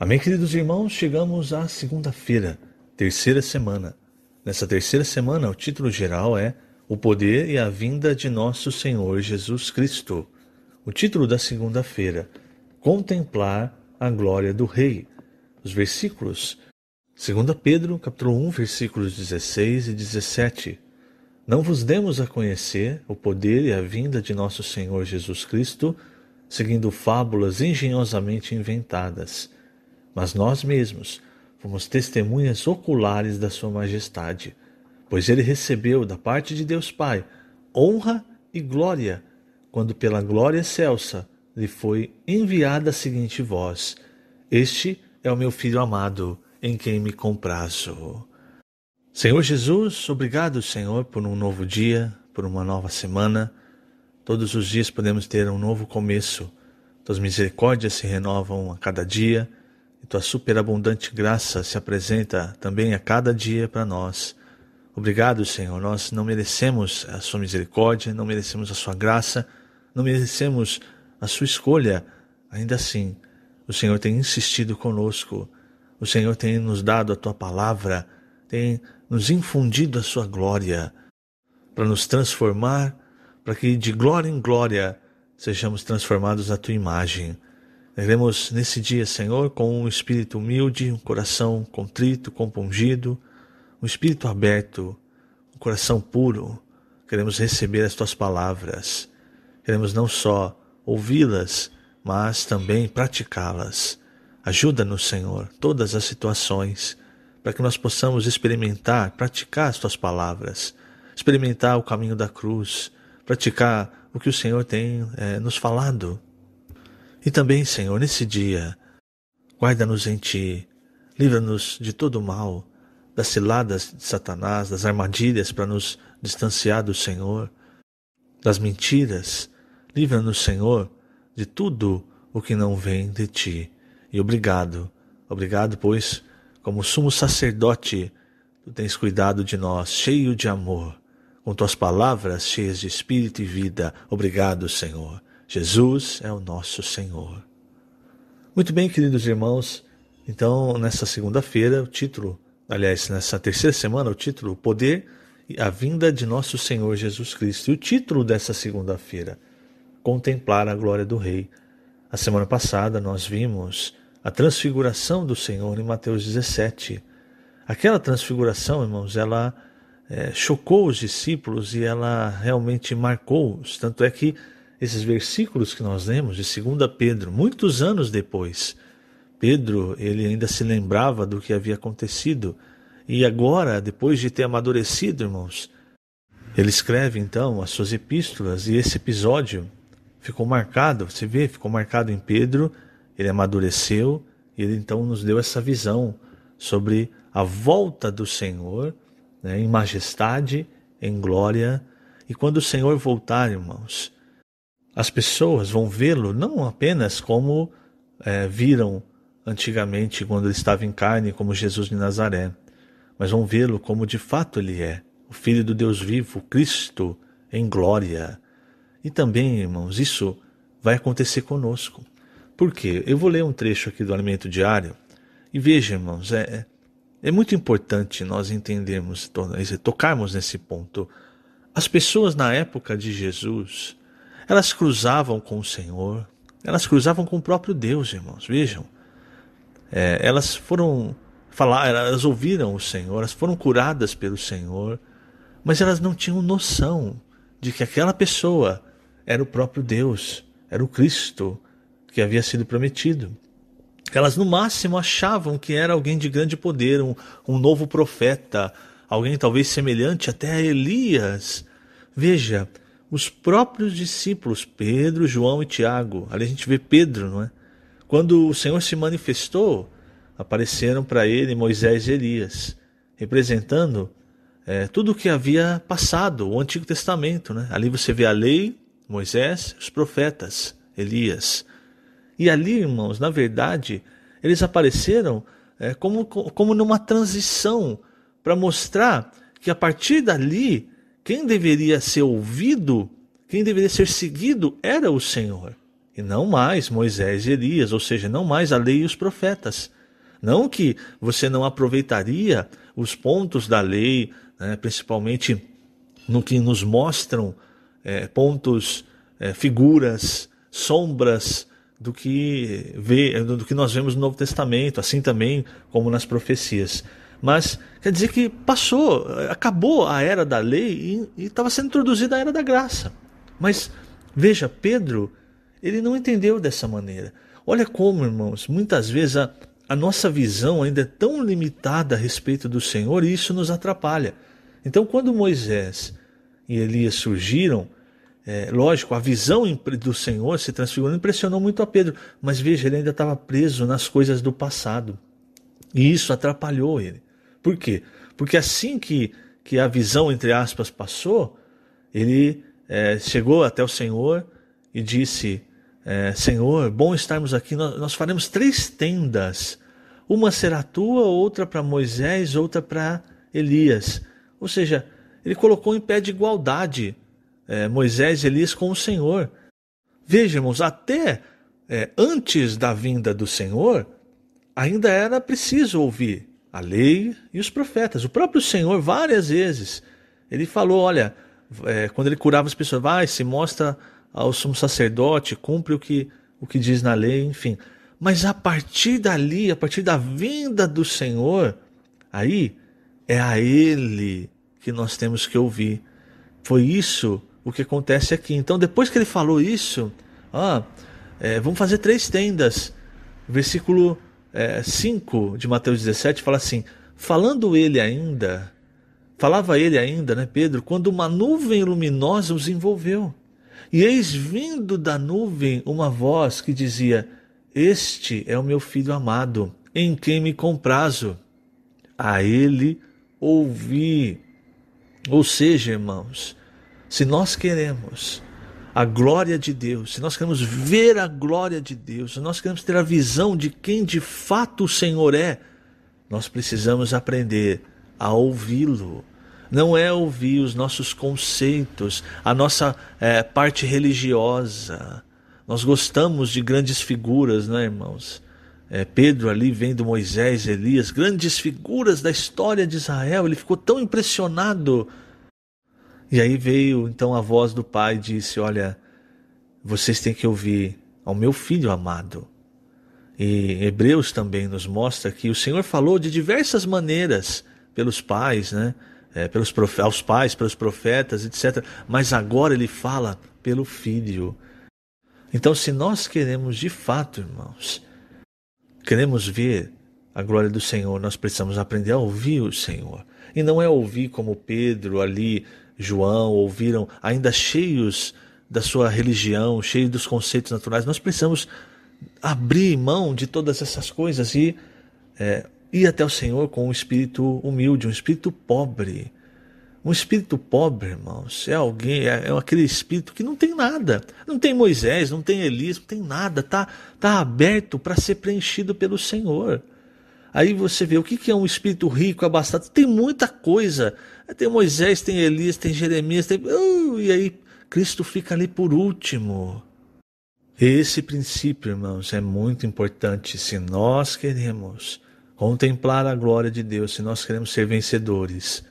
Amém, queridos irmãos? Chegamos à segunda-feira, terceira semana. Nessa terceira semana, o título geral é O Poder e a Vinda de Nosso Senhor Jesus Cristo. O título da segunda-feira, Contemplar a Glória do Rei. Os versículos, 2 Pedro, capítulo 1, versículos 16 e 17. Não vos demos a conhecer o poder e a vinda de nosso Senhor Jesus Cristo, seguindo fábulas engenhosamente inventadas mas nós mesmos fomos testemunhas oculares da Sua Majestade, pois ele recebeu da parte de Deus Pai honra e glória, quando pela glória excelsa lhe foi enviada a seguinte voz: Este é o meu filho amado, em quem me comprazo. Senhor Jesus, obrigado, Senhor, por um novo dia, por uma nova semana. Todos os dias podemos ter um novo começo. Tuas misericórdias se renovam a cada dia e tua superabundante graça se apresenta também a cada dia para nós. Obrigado, Senhor. Nós não merecemos a sua misericórdia, não merecemos a sua graça, não merecemos a sua escolha. Ainda assim, o Senhor tem insistido conosco. O Senhor tem nos dado a tua palavra, tem nos infundido a sua glória para nos transformar, para que de glória em glória sejamos transformados à tua imagem. Devemos nesse dia, Senhor, com um espírito humilde, um coração contrito, compungido, um espírito aberto, um coração puro, queremos receber as tuas palavras. Queremos não só ouvi-las, mas também praticá-las. Ajuda-nos, Senhor, todas as situações, para que nós possamos experimentar, praticar as tuas palavras, experimentar o caminho da cruz, praticar o que o Senhor tem é, nos falado e também, Senhor, nesse dia, guarda-nos em Ti, livra-nos de todo o mal, das ciladas de Satanás, das armadilhas para nos distanciar do Senhor, das mentiras, livra-nos, Senhor, de tudo o que não vem de Ti. E obrigado, obrigado, pois, como sumo sacerdote, Tu tens cuidado de nós, cheio de amor, com Tuas palavras cheias de espírito e vida. Obrigado, Senhor. Jesus é o nosso Senhor. Muito bem, queridos irmãos, então nessa segunda-feira, o título, aliás, nessa terceira semana, o título, o poder e a vinda de nosso Senhor Jesus Cristo. E o título dessa segunda-feira, contemplar a glória do Rei. A semana passada nós vimos a transfiguração do Senhor em Mateus 17. Aquela transfiguração, irmãos, ela é, chocou os discípulos e ela realmente marcou-os. Tanto é que esses versículos que nós lemos de 2 Pedro, muitos anos depois. Pedro, ele ainda se lembrava do que havia acontecido. E agora, depois de ter amadurecido, irmãos, ele escreve então as suas epístolas e esse episódio ficou marcado, você vê, ficou marcado em Pedro, ele amadureceu e ele então nos deu essa visão sobre a volta do Senhor né, em majestade, em glória. E quando o Senhor voltar, irmãos, as pessoas vão vê-lo não apenas como é, viram antigamente quando ele estava em carne, como Jesus de Nazaré, mas vão vê-lo como de fato ele é, o Filho do Deus vivo, Cristo em glória. E também, irmãos, isso vai acontecer conosco. Por quê? Eu vou ler um trecho aqui do Alimento Diário e veja, irmãos, é, é muito importante nós entendermos, tocarmos nesse ponto. As pessoas na época de Jesus elas cruzavam com o Senhor, elas cruzavam com o próprio Deus, irmãos. Vejam, é, elas foram falar, elas ouviram o Senhor, elas foram curadas pelo Senhor, mas elas não tinham noção de que aquela pessoa era o próprio Deus, era o Cristo que havia sido prometido. Elas no máximo achavam que era alguém de grande poder, um, um novo profeta, alguém talvez semelhante até a Elias. Veja, os próprios discípulos, Pedro, João e Tiago. Ali a gente vê Pedro, não é? Quando o Senhor se manifestou, apareceram para ele Moisés e Elias, representando é, tudo o que havia passado, o Antigo Testamento. Né? Ali você vê a lei, Moisés, os profetas, Elias. E ali, irmãos, na verdade, eles apareceram é, como, como numa transição para mostrar que a partir dali quem deveria ser ouvido, quem deveria ser seguido era o Senhor, e não mais Moisés e Elias, ou seja, não mais a lei e os profetas. Não que você não aproveitaria os pontos da lei, né, principalmente no que nos mostram é, pontos, é, figuras, sombras do que, vê, do que nós vemos no Novo Testamento, assim também como nas profecias. Mas quer dizer que passou, acabou a era da lei e estava sendo introduzida a era da graça. Mas veja, Pedro, ele não entendeu dessa maneira. Olha como, irmãos, muitas vezes a, a nossa visão ainda é tão limitada a respeito do Senhor e isso nos atrapalha. Então, quando Moisés e Elias surgiram, é, lógico, a visão do Senhor se transfigurou, impressionou muito a Pedro, mas veja, ele ainda estava preso nas coisas do passado. E isso atrapalhou ele. Por quê? Porque assim que, que a visão, entre aspas, passou, ele é, chegou até o Senhor e disse: é, Senhor, bom estarmos aqui, nós, nós faremos três tendas. Uma será tua, outra para Moisés, outra para Elias. Ou seja, ele colocou em pé de igualdade é, Moisés e Elias com o Senhor. Veja, irmãos, até é, antes da vinda do Senhor, ainda era preciso ouvir a lei e os profetas. O próprio Senhor, várias vezes, ele falou: olha, é, quando ele curava as pessoas, vai, se mostra ao sumo sacerdote, cumpre o que, o que diz na lei, enfim. Mas a partir dali, a partir da vinda do Senhor, aí é a Ele que nós temos que ouvir. Foi isso o que acontece aqui. Então, depois que ele falou isso, ah, é, vamos fazer três tendas. Versículo é, 5 de Mateus 17 fala assim: Falando ele ainda, falava ele ainda, né, Pedro, quando uma nuvem luminosa os envolveu. E eis vindo da nuvem uma voz que dizia: Este é o meu filho amado, em quem me comprazo. A ele ouvi. Ou seja, irmãos, se nós queremos a glória de Deus, se nós queremos ver a glória de Deus, se nós queremos ter a visão de quem de fato o Senhor é, nós precisamos aprender a ouvi-lo. Não é ouvir os nossos conceitos, a nossa é, parte religiosa. Nós gostamos de grandes figuras, não é, irmãos? É, Pedro ali vendo Moisés, Elias, grandes figuras da história de Israel. Ele ficou tão impressionado e aí veio então a voz do pai e disse: Olha, vocês têm que ouvir ao meu filho amado. E Hebreus também nos mostra que o Senhor falou de diversas maneiras pelos pais, né? É, pelos aos pais, pelos profetas, etc. Mas agora ele fala pelo filho. Então, se nós queremos de fato, irmãos, queremos ver a glória do Senhor, nós precisamos aprender a ouvir o Senhor. E não é ouvir como Pedro ali João ouviram ainda cheios da sua religião, cheios dos conceitos naturais. Nós precisamos abrir mão de todas essas coisas e é, ir até o Senhor com um espírito humilde, um espírito pobre. Um espírito pobre, irmãos, é alguém, é, é aquele espírito que não tem nada. Não tem Moisés, não tem Elias, não tem nada. Está tá aberto para ser preenchido pelo Senhor. Aí você vê o que é um espírito rico, abastado. Tem muita coisa. Tem Moisés, tem Elias, tem Jeremias, tem. Uh, e aí Cristo fica ali por último. Esse princípio, irmãos, é muito importante se nós queremos contemplar a glória de Deus, se nós queremos ser vencedores.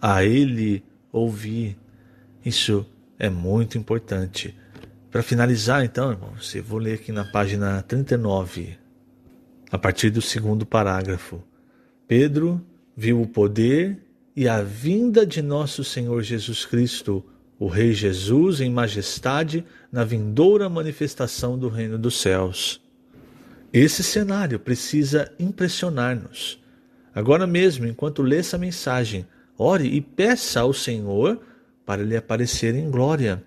A Ele ouvir. Isso é muito importante. Para finalizar, então, irmãos, eu vou ler aqui na página 39 a partir do segundo parágrafo. Pedro viu o poder e a vinda de nosso Senhor Jesus Cristo, o Rei Jesus, em majestade, na vindoura manifestação do Reino dos Céus. Esse cenário precisa impressionar-nos. Agora mesmo, enquanto lê essa mensagem, ore e peça ao Senhor para lhe aparecer em glória.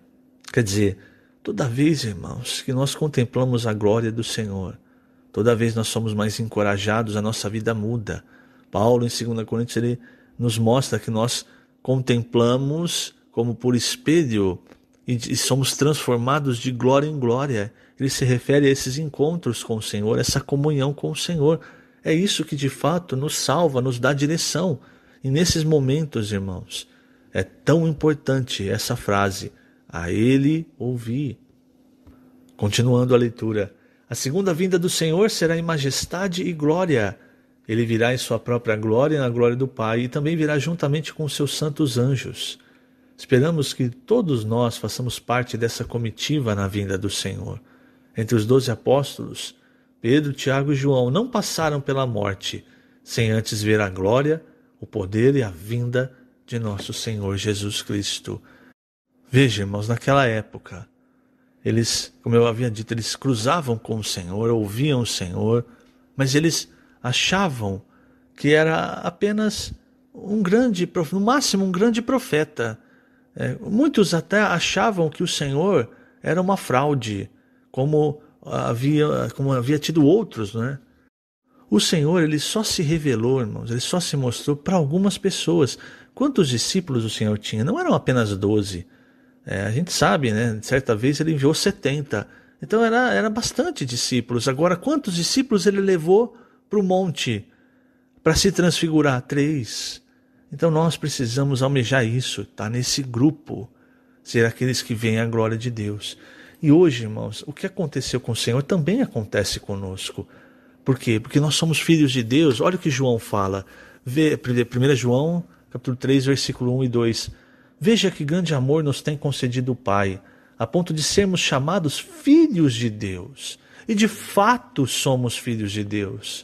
Quer dizer, toda vez, irmãos, que nós contemplamos a glória do Senhor, Toda vez nós somos mais encorajados, a nossa vida muda. Paulo, em 2 Coríntios, ele nos mostra que nós contemplamos como por espelho e somos transformados de glória em glória. Ele se refere a esses encontros com o Senhor, essa comunhão com o Senhor. É isso que de fato nos salva, nos dá direção. E nesses momentos, irmãos, é tão importante essa frase: a Ele ouvi. Continuando a leitura, a segunda vinda do Senhor será em majestade e glória. Ele virá em sua própria glória e na glória do Pai, e também virá juntamente com seus santos anjos. Esperamos que todos nós façamos parte dessa comitiva na vinda do Senhor. Entre os doze apóstolos, Pedro, Tiago e João não passaram pela morte sem antes ver a glória, o poder e a vinda de nosso Senhor Jesus Cristo. Veja, irmãos, naquela época, eles, como eu havia dito, eles cruzavam com o Senhor, ouviam o Senhor, mas eles achavam que era apenas um grande, no máximo um grande profeta. É, muitos até achavam que o Senhor era uma fraude, como havia, como havia tido outros, né? O Senhor ele só se revelou, irmãos, ele só se mostrou para algumas pessoas. Quantos discípulos o Senhor tinha? Não eram apenas doze, é, a gente sabe, né? Certa vez ele enviou 70. Então era, era bastante discípulos. Agora, quantos discípulos ele levou para o monte para se transfigurar? Três. Então nós precisamos almejar isso, estar tá? nesse grupo, ser aqueles que veem a glória de Deus. E hoje, irmãos, o que aconteceu com o Senhor também acontece conosco. Por quê? Porque nós somos filhos de Deus. Olha o que João fala. Vê, 1 João, capítulo 3, versículo 1 e 2 Veja que grande amor nos tem concedido o Pai, a ponto de sermos chamados filhos de Deus. E de fato somos filhos de Deus.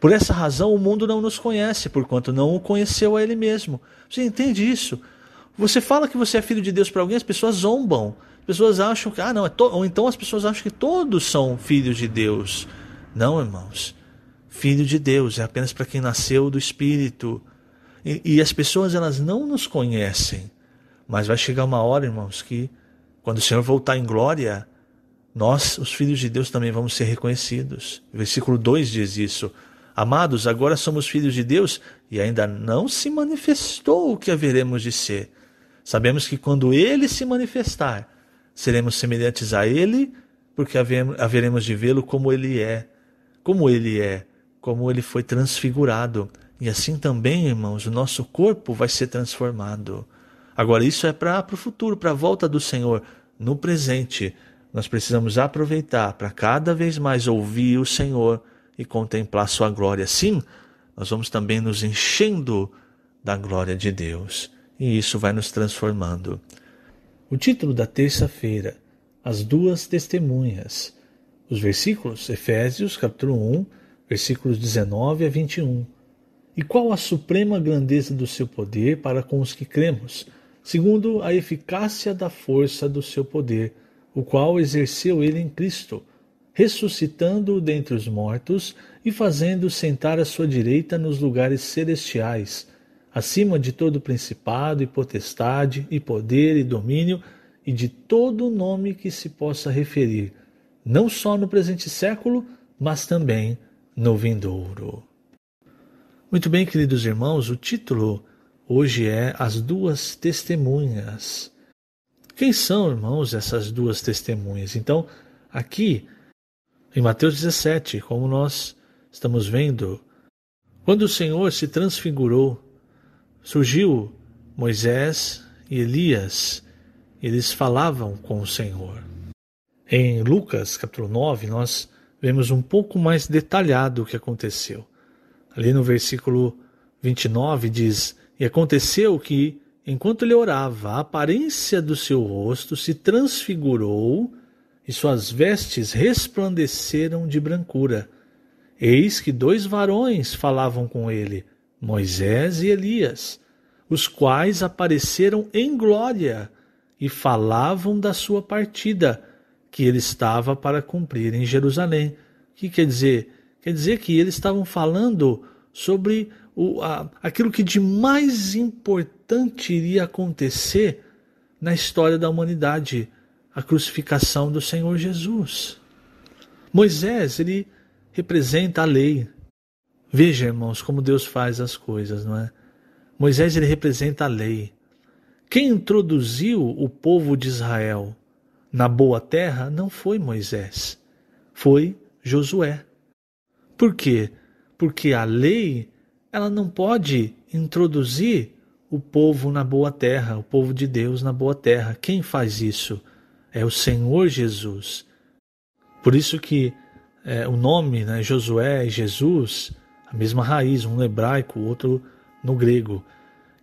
Por essa razão o mundo não nos conhece, porquanto não o conheceu a ele mesmo. Você entende isso? Você fala que você é filho de Deus para alguém, as pessoas zombam. As pessoas acham que, ah, não, é ou então as pessoas acham que todos são filhos de Deus. Não, irmãos. Filho de Deus é apenas para quem nasceu do Espírito. E, e as pessoas elas não nos conhecem mas vai chegar uma hora, irmãos, que quando o Senhor voltar em glória, nós, os filhos de Deus, também vamos ser reconhecidos. Versículo 2 diz isso. Amados, agora somos filhos de Deus e ainda não se manifestou o que haveremos de ser. Sabemos que quando ele se manifestar, seremos semelhantes a ele, porque haveremos de vê-lo como ele é, como ele é, como ele foi transfigurado. E assim também, irmãos, o nosso corpo vai ser transformado. Agora, isso é para o futuro, para a volta do Senhor. No presente, nós precisamos aproveitar para cada vez mais ouvir o Senhor e contemplar Sua glória. Sim, nós vamos também nos enchendo da glória de Deus e isso vai nos transformando. O título da terça-feira, As Duas Testemunhas. Os versículos, Efésios capítulo 1, versículos 19 a 21. E qual a suprema grandeza do seu poder para com os que cremos, segundo a eficácia da força do seu poder, o qual exerceu ele em Cristo, ressuscitando-o dentre os mortos e fazendo-o sentar à sua direita nos lugares celestiais, acima de todo principado e potestade e poder e domínio e de todo nome que se possa referir, não só no presente século, mas também no vindouro. Muito bem, queridos irmãos, o título Hoje é as duas testemunhas. Quem são, irmãos, essas duas testemunhas? Então, aqui, em Mateus 17, como nós estamos vendo, quando o Senhor se transfigurou, surgiu Moisés e Elias, eles falavam com o Senhor. Em Lucas capítulo 9, nós vemos um pouco mais detalhado o que aconteceu. Ali no versículo 29 diz: e aconteceu que, enquanto ele orava, a aparência do seu rosto se transfigurou e suas vestes resplandeceram de brancura. Eis que dois varões falavam com ele, Moisés e Elias, os quais apareceram em glória e falavam da sua partida, que ele estava para cumprir em Jerusalém. O que quer dizer? Quer dizer que eles estavam falando sobre o, a, aquilo que de mais importante iria acontecer na história da humanidade, a crucificação do Senhor Jesus. Moisés, ele representa a lei. Veja, irmãos, como Deus faz as coisas, não é? Moisés, ele representa a lei. Quem introduziu o povo de Israel na boa terra não foi Moisés, foi Josué. Por quê? Porque a lei ela não pode introduzir o povo na boa terra, o povo de Deus na boa terra. Quem faz isso? É o Senhor Jesus. Por isso que é, o nome, né, Josué e Jesus, a mesma raiz, um no hebraico, outro no grego.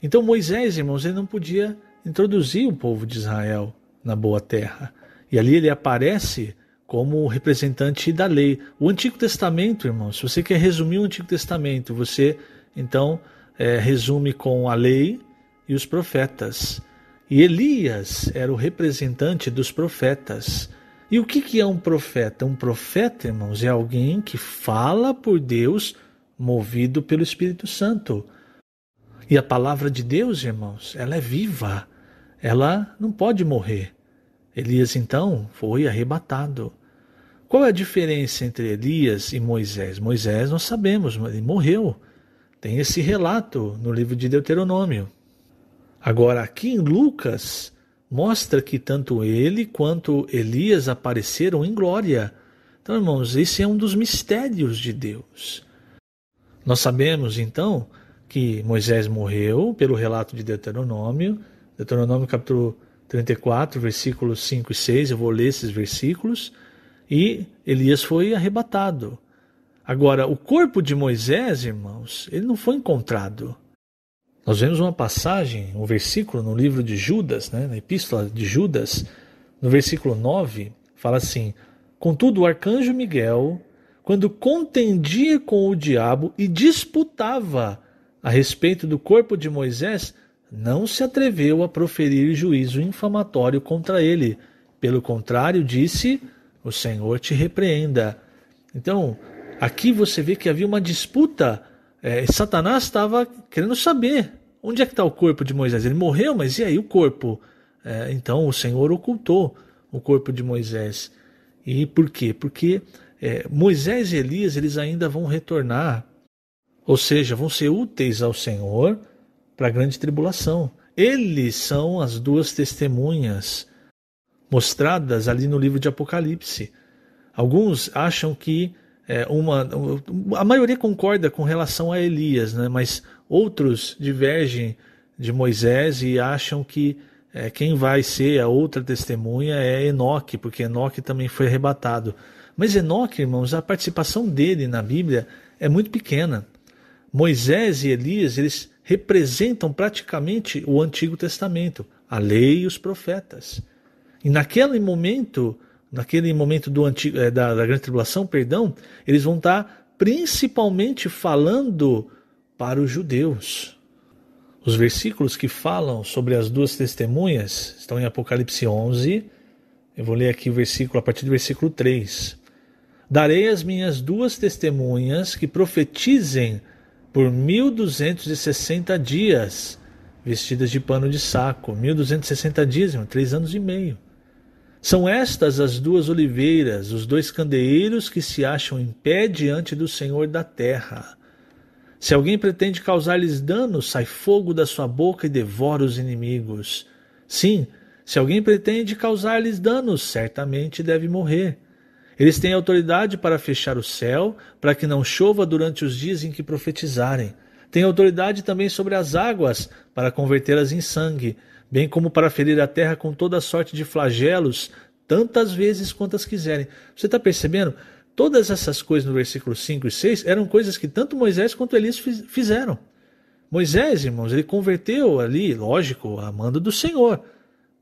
Então Moisés, irmãos, ele não podia introduzir o povo de Israel na boa terra. E ali ele aparece como representante da lei. O Antigo Testamento, irmãos, se você quer resumir o Antigo Testamento, você então, é, resume com a lei e os profetas. E Elias era o representante dos profetas. E o que, que é um profeta? Um profeta, irmãos, é alguém que fala por Deus, movido pelo Espírito Santo. E a palavra de Deus, irmãos, ela é viva, ela não pode morrer. Elias, então, foi arrebatado. Qual é a diferença entre Elias e Moisés? Moisés, nós sabemos, ele morreu. Tem esse relato no livro de Deuteronômio. Agora, aqui em Lucas, mostra que tanto ele quanto Elias apareceram em glória. Então, irmãos, esse é um dos mistérios de Deus. Nós sabemos, então, que Moisés morreu pelo relato de Deuteronômio, Deuteronômio capítulo 34, versículos 5 e 6, eu vou ler esses versículos, e Elias foi arrebatado. Agora, o corpo de Moisés, irmãos, ele não foi encontrado. Nós vemos uma passagem, um versículo no livro de Judas, né, na epístola de Judas, no versículo 9, fala assim: Contudo, o arcanjo Miguel, quando contendia com o diabo e disputava a respeito do corpo de Moisés, não se atreveu a proferir juízo infamatório contra ele. Pelo contrário, disse: O Senhor te repreenda. Então, Aqui você vê que havia uma disputa. É, Satanás estava querendo saber onde é que está o corpo de Moisés. Ele morreu, mas e aí o corpo? É, então o Senhor ocultou o corpo de Moisés. E por quê? Porque é, Moisés e Elias eles ainda vão retornar, ou seja, vão ser úteis ao Senhor para a grande tribulação. Eles são as duas testemunhas mostradas ali no livro de Apocalipse. Alguns acham que é, uma, a maioria concorda com relação a Elias, né? mas outros divergem de Moisés e acham que é, quem vai ser a outra testemunha é Enoque, porque Enoque também foi arrebatado. Mas Enoque, irmãos, a participação dele na Bíblia é muito pequena. Moisés e Elias, eles representam praticamente o Antigo Testamento, a lei e os profetas. E naquele momento, naquele momento do antigo, é, eh, da, da, grande tribulação, perdão, eles vão estar principalmente falando para os judeus. Os versículos que falam sobre as duas testemunhas estão em Apocalipse 11. Eu vou ler aqui o versículo a partir do versículo 3. Darei as minhas duas testemunhas que profetizem por 1260 dias, vestidas de pano de saco, 1260 dias, três anos e meio. São estas as duas oliveiras, os dois candeeiros que se acham em pé diante do Senhor da terra. Se alguém pretende causar-lhes dano, sai fogo da sua boca e devora os inimigos. Sim, se alguém pretende causar-lhes dano, certamente deve morrer. Eles têm autoridade para fechar o céu, para que não chova durante os dias em que profetizarem. Têm autoridade também sobre as águas, para convertê-las em sangue, bem como para ferir a terra com toda sorte de flagelos, tantas vezes quantas quiserem. Você está percebendo? Todas essas coisas no versículo 5 e 6 eram coisas que tanto Moisés quanto Elias fizeram. Moisés, irmãos, ele converteu ali, lógico, a mando do Senhor.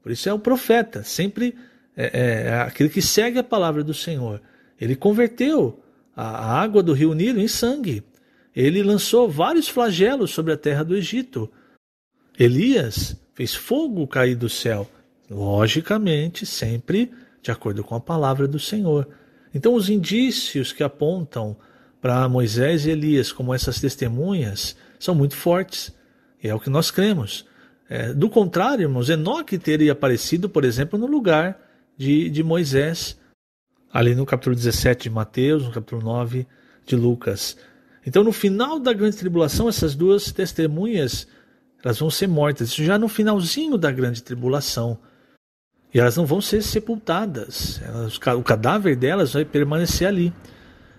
Por isso é um profeta, sempre é, é, é aquele que segue a palavra do Senhor. Ele converteu a, a água do rio Nilo em sangue. Ele lançou vários flagelos sobre a terra do Egito. Elias fez fogo cair do céu. Logicamente, sempre de acordo com a palavra do Senhor. Então, os indícios que apontam para Moisés e Elias como essas testemunhas são muito fortes. E é o que nós cremos. É, do contrário, irmãos, Enoque teria aparecido, por exemplo, no lugar de, de Moisés, ali no capítulo 17 de Mateus, no capítulo 9 de Lucas. Então, no final da grande tribulação, essas duas testemunhas elas vão ser mortas, isso já no finalzinho da grande tribulação. E elas não vão ser sepultadas. Elas, o cadáver delas vai permanecer ali.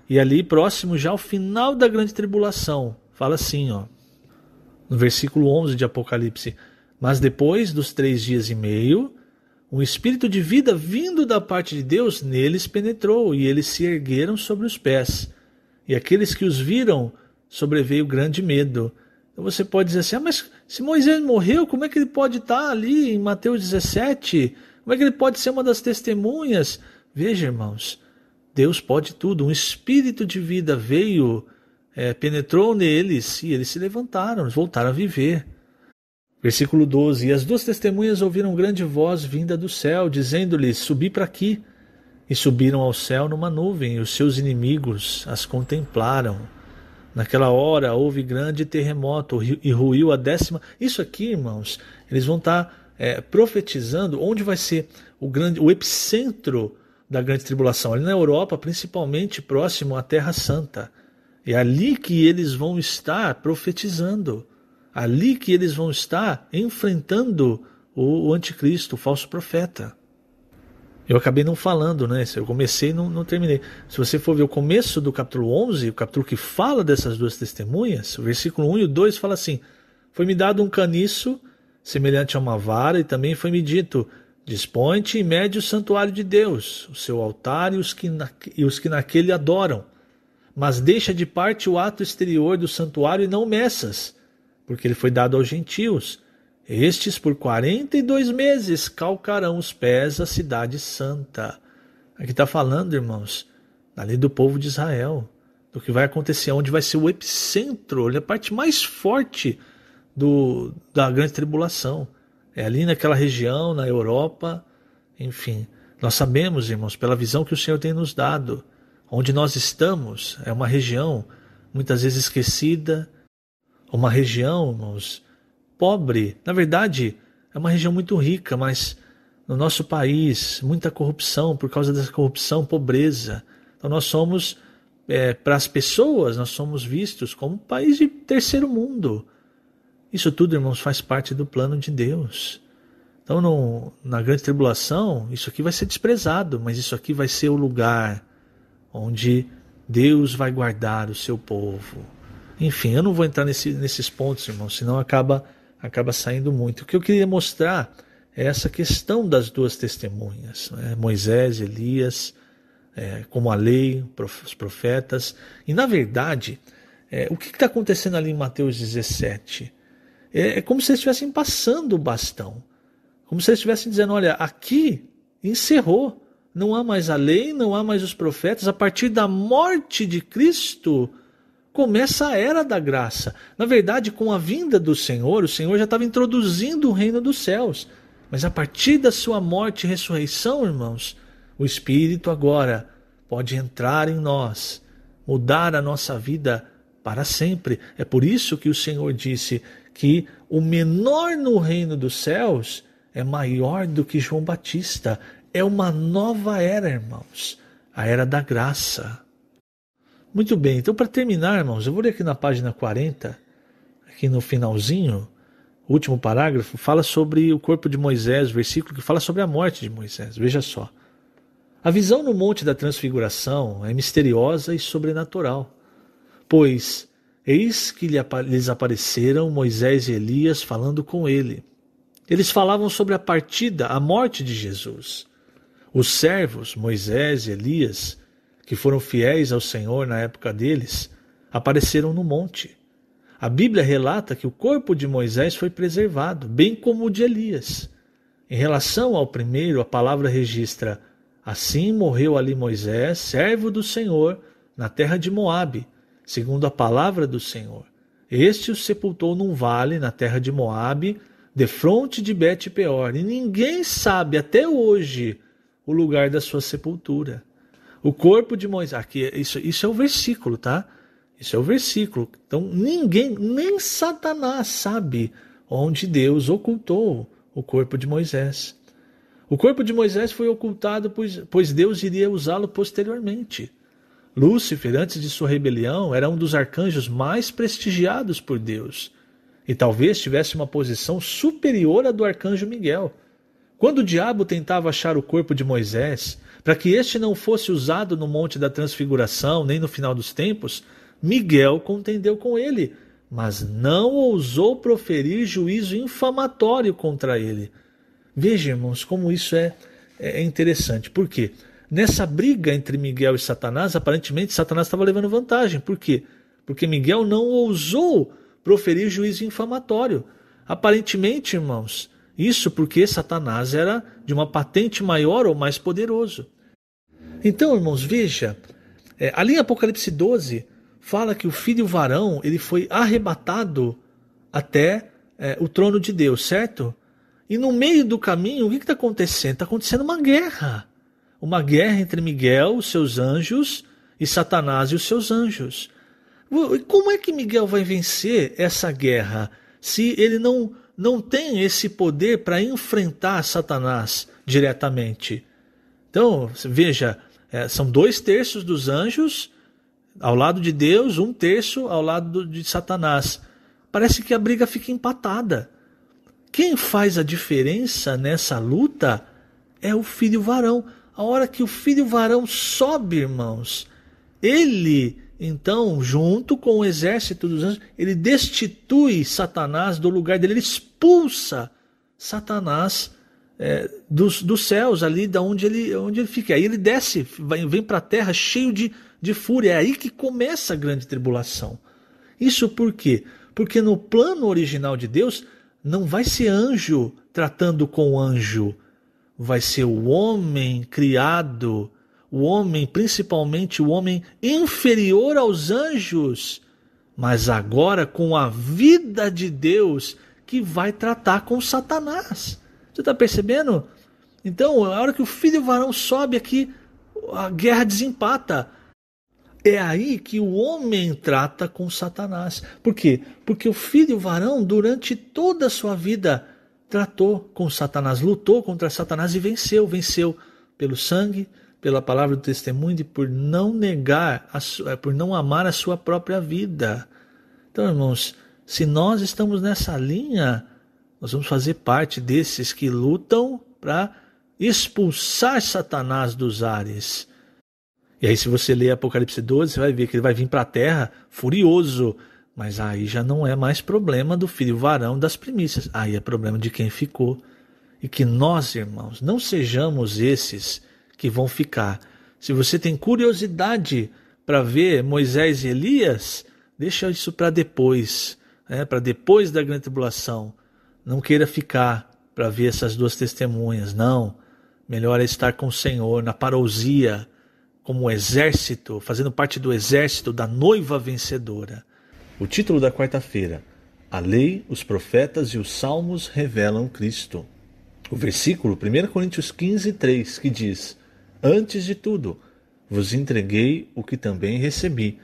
E ali, próximo já ao final da grande tribulação, fala assim, ó, no versículo 11 de Apocalipse: Mas depois dos três dias e meio, um espírito de vida vindo da parte de Deus neles penetrou, e eles se ergueram sobre os pés. E aqueles que os viram sobreveio grande medo. Então você pode dizer assim: ah, mas se Moisés morreu, como é que ele pode estar ali em Mateus 17? Como é que ele pode ser uma das testemunhas? Veja, irmãos, Deus pode tudo. Um espírito de vida veio, é, penetrou neles e eles se levantaram, voltaram a viver. Versículo 12: E as duas testemunhas ouviram grande voz vinda do céu, dizendo-lhes: Subi para aqui. E subiram ao céu numa nuvem, e os seus inimigos as contemplaram. Naquela hora houve grande terremoto e ruiu a décima. Isso aqui, irmãos, eles vão estar tá, é, profetizando onde vai ser o grande, o epicentro da grande tribulação, ali na Europa, principalmente próximo à Terra Santa. É ali que eles vão estar profetizando, ali que eles vão estar enfrentando o, o anticristo, o falso profeta. Eu acabei não falando, né? Eu comecei e não, não terminei. Se você for ver o começo do capítulo 11, o capítulo que fala dessas duas testemunhas, o versículo 1 e o 2 fala assim: Foi-me dado um caniço semelhante a uma vara, e também foi-me dito: Dispõe-te e mede o santuário de Deus, o seu altar e os que, na, e os que naquele adoram. Mas deixa de parte o ato exterior do santuário e não meças, porque ele foi dado aos gentios estes, por quarenta e dois meses, calcarão os pés à cidade santa. Aqui está falando, irmãos, ali do povo de Israel, do que vai acontecer, onde vai ser o epicentro, é a parte mais forte do, da grande tribulação. É ali naquela região, na Europa, enfim. Nós sabemos, irmãos, pela visão que o Senhor tem nos dado, onde nós estamos é uma região muitas vezes esquecida, uma região, irmãos, pobre. Na verdade, é uma região muito rica, mas no nosso país, muita corrupção, por causa dessa corrupção, pobreza. Então nós somos, é, para as pessoas, nós somos vistos como um país de terceiro mundo. Isso tudo, irmãos, faz parte do plano de Deus. Então, no, na grande tribulação, isso aqui vai ser desprezado, mas isso aqui vai ser o lugar onde Deus vai guardar o seu povo. Enfim, eu não vou entrar nesse, nesses pontos, irmãos, senão acaba acaba saindo muito. O que eu queria mostrar é essa questão das duas testemunhas, né? Moisés, Elias, é, como a lei, os profetas. E na verdade, é, o que está acontecendo ali em Mateus 17? É, é como se eles estivessem passando o bastão, como se eles estivessem dizendo: olha, aqui encerrou. Não há mais a lei, não há mais os profetas. A partir da morte de Cristo, começa a era da graça. Na verdade, com a vinda do Senhor, o Senhor já estava introduzindo o reino dos céus. Mas a partir da sua morte e ressurreição, irmãos, o Espírito agora pode entrar em nós, mudar a nossa vida para sempre. É por isso que o Senhor disse que o menor no reino dos céus é maior do que João Batista. É uma nova era, irmãos, a era da graça. Muito bem, então para terminar, irmãos, eu vou ler aqui na página 40, aqui no finalzinho, o último parágrafo, fala sobre o corpo de Moisés, o versículo que fala sobre a morte de Moisés. Veja só. A visão no Monte da Transfiguração é misteriosa e sobrenatural, pois eis que lhes apareceram Moisés e Elias falando com ele. Eles falavam sobre a partida, a morte de Jesus. Os servos, Moisés e Elias, que foram fiéis ao Senhor na época deles, apareceram no monte. A Bíblia relata que o corpo de Moisés foi preservado, bem como o de Elias. Em relação ao primeiro, a palavra registra: Assim morreu ali Moisés, servo do Senhor, na terra de Moabe, segundo a palavra do Senhor. Este o sepultou num vale na terra de Moabe, defronte de Bet-peor, e ninguém sabe até hoje o lugar da sua sepultura. O corpo de Moisés. Aqui, isso, isso é o versículo, tá? Isso é o versículo. Então, ninguém, nem Satanás, sabe onde Deus ocultou o corpo de Moisés. O corpo de Moisés foi ocultado, pois, pois Deus iria usá-lo posteriormente. Lúcifer, antes de sua rebelião, era um dos arcanjos mais prestigiados por Deus e talvez tivesse uma posição superior à do arcanjo Miguel. Quando o diabo tentava achar o corpo de Moisés, para que este não fosse usado no Monte da Transfiguração, nem no final dos tempos, Miguel contendeu com ele, mas não ousou proferir juízo infamatório contra ele. Veja, irmãos, como isso é, é interessante. Por quê? Nessa briga entre Miguel e Satanás, aparentemente Satanás estava levando vantagem. Por quê? Porque Miguel não ousou proferir juízo infamatório. Aparentemente, irmãos, isso porque Satanás era de uma patente maior ou mais poderoso. Então, irmãos, veja, é, ali em Apocalipse 12 fala que o filho varão ele foi arrebatado até é, o trono de Deus, certo? E no meio do caminho, o que está acontecendo? Está acontecendo uma guerra. Uma guerra entre Miguel, os seus anjos, e Satanás e os seus anjos. E como é que Miguel vai vencer essa guerra se ele não não tem esse poder para enfrentar Satanás diretamente. Então, veja, é, são dois terços dos anjos ao lado de Deus, um terço ao lado de Satanás. Parece que a briga fica empatada. Quem faz a diferença nessa luta é o filho varão. A hora que o filho varão sobe, irmãos, ele, então, junto com o exército dos anjos, ele destitui Satanás do lugar dele, ele expulsa Satanás é, dos, dos céus, ali da onde ele, onde ele fica. Aí ele desce, vem para a terra cheio de, de fúria. É aí que começa a grande tribulação. Isso por quê? Porque no plano original de Deus não vai ser anjo tratando com anjo, vai ser o homem criado, o homem, principalmente o homem inferior aos anjos, mas agora com a vida de Deus que vai tratar com Satanás. Você está percebendo? Então, a hora que o filho varão sobe aqui, a guerra desempata. É aí que o homem trata com Satanás. Por quê? Porque o filho varão, durante toda a sua vida, tratou com Satanás, lutou contra Satanás e venceu. Venceu pelo sangue, pela palavra do testemunho e por não negar, a, eh, por não amar a sua própria vida. Então, irmãos, se nós estamos nessa linha, nós vamos fazer parte desses que lutam para expulsar Satanás dos ares. E aí, se você ler Apocalipse 12, você vai ver que ele vai vir para a terra furioso. Mas aí já não é mais problema do filho varão das primícias. Aí é problema de quem ficou. E que nós, irmãos, não sejamos esses que vão ficar. Se você tem curiosidade para ver Moisés e Elias, deixa isso para depois né, para depois da grande tribulação. Não queira ficar para ver essas duas testemunhas, não. Melhor é estar com o Senhor na parousia, como um exército, fazendo parte do exército da noiva vencedora. O título da quarta-feira: A Lei, os Profetas e os Salmos revelam Cristo. O versículo 1 Coríntios 15, 3, que diz: Antes de tudo, vos entreguei o que também recebi,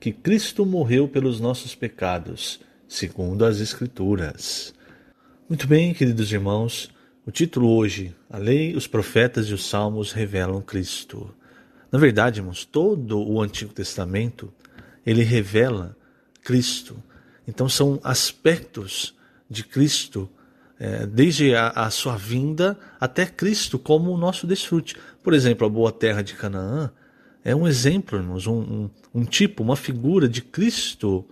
que Cristo morreu pelos nossos pecados segundo as Escrituras. Muito bem, queridos irmãos, o título hoje, A Lei, os Profetas e os Salmos revelam Cristo. Na verdade, irmãos, todo o Antigo Testamento ele revela Cristo. Então são aspectos de Cristo, é, desde a, a, sua vinda até Cristo como o nosso desfrute. Por exemplo, a boa terra de Canaã é um exemplo, irmãos, um, um, um tipo, uma figura de Cristo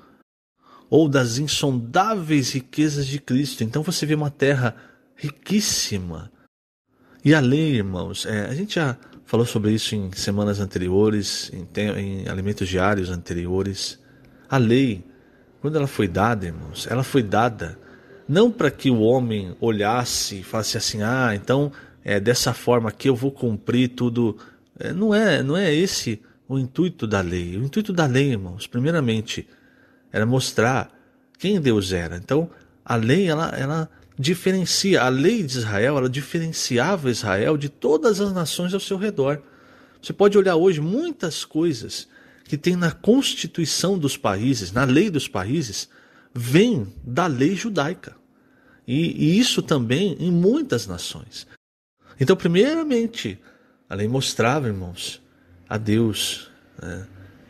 ou das insondáveis riquezas de Cristo. Então você vê uma terra riquíssima. E a lei, irmãos, é, a gente já falou sobre isso em semanas anteriores, em, em alimentos diários anteriores. A lei, quando ela foi dada, irmãos, ela foi dada não para que o homem olhasse e falasse assim, ah, então é dessa forma que eu vou cumprir tudo. É, não é, não é esse o intuito da lei. O intuito da lei, irmãos, primeiramente, era mostrar quem Deus era. Então, a lei ela, ela diferencia, a lei de Israel, ela diferenciava Israel de todas as nações ao seu redor. Você pode olhar hoje muitas coisas que tem na constituição dos países, na lei dos países, vem da lei judaica. E, e isso também em muitas nações. Então, primeiramente, a lei mostrava, irmãos, a Deus. Né?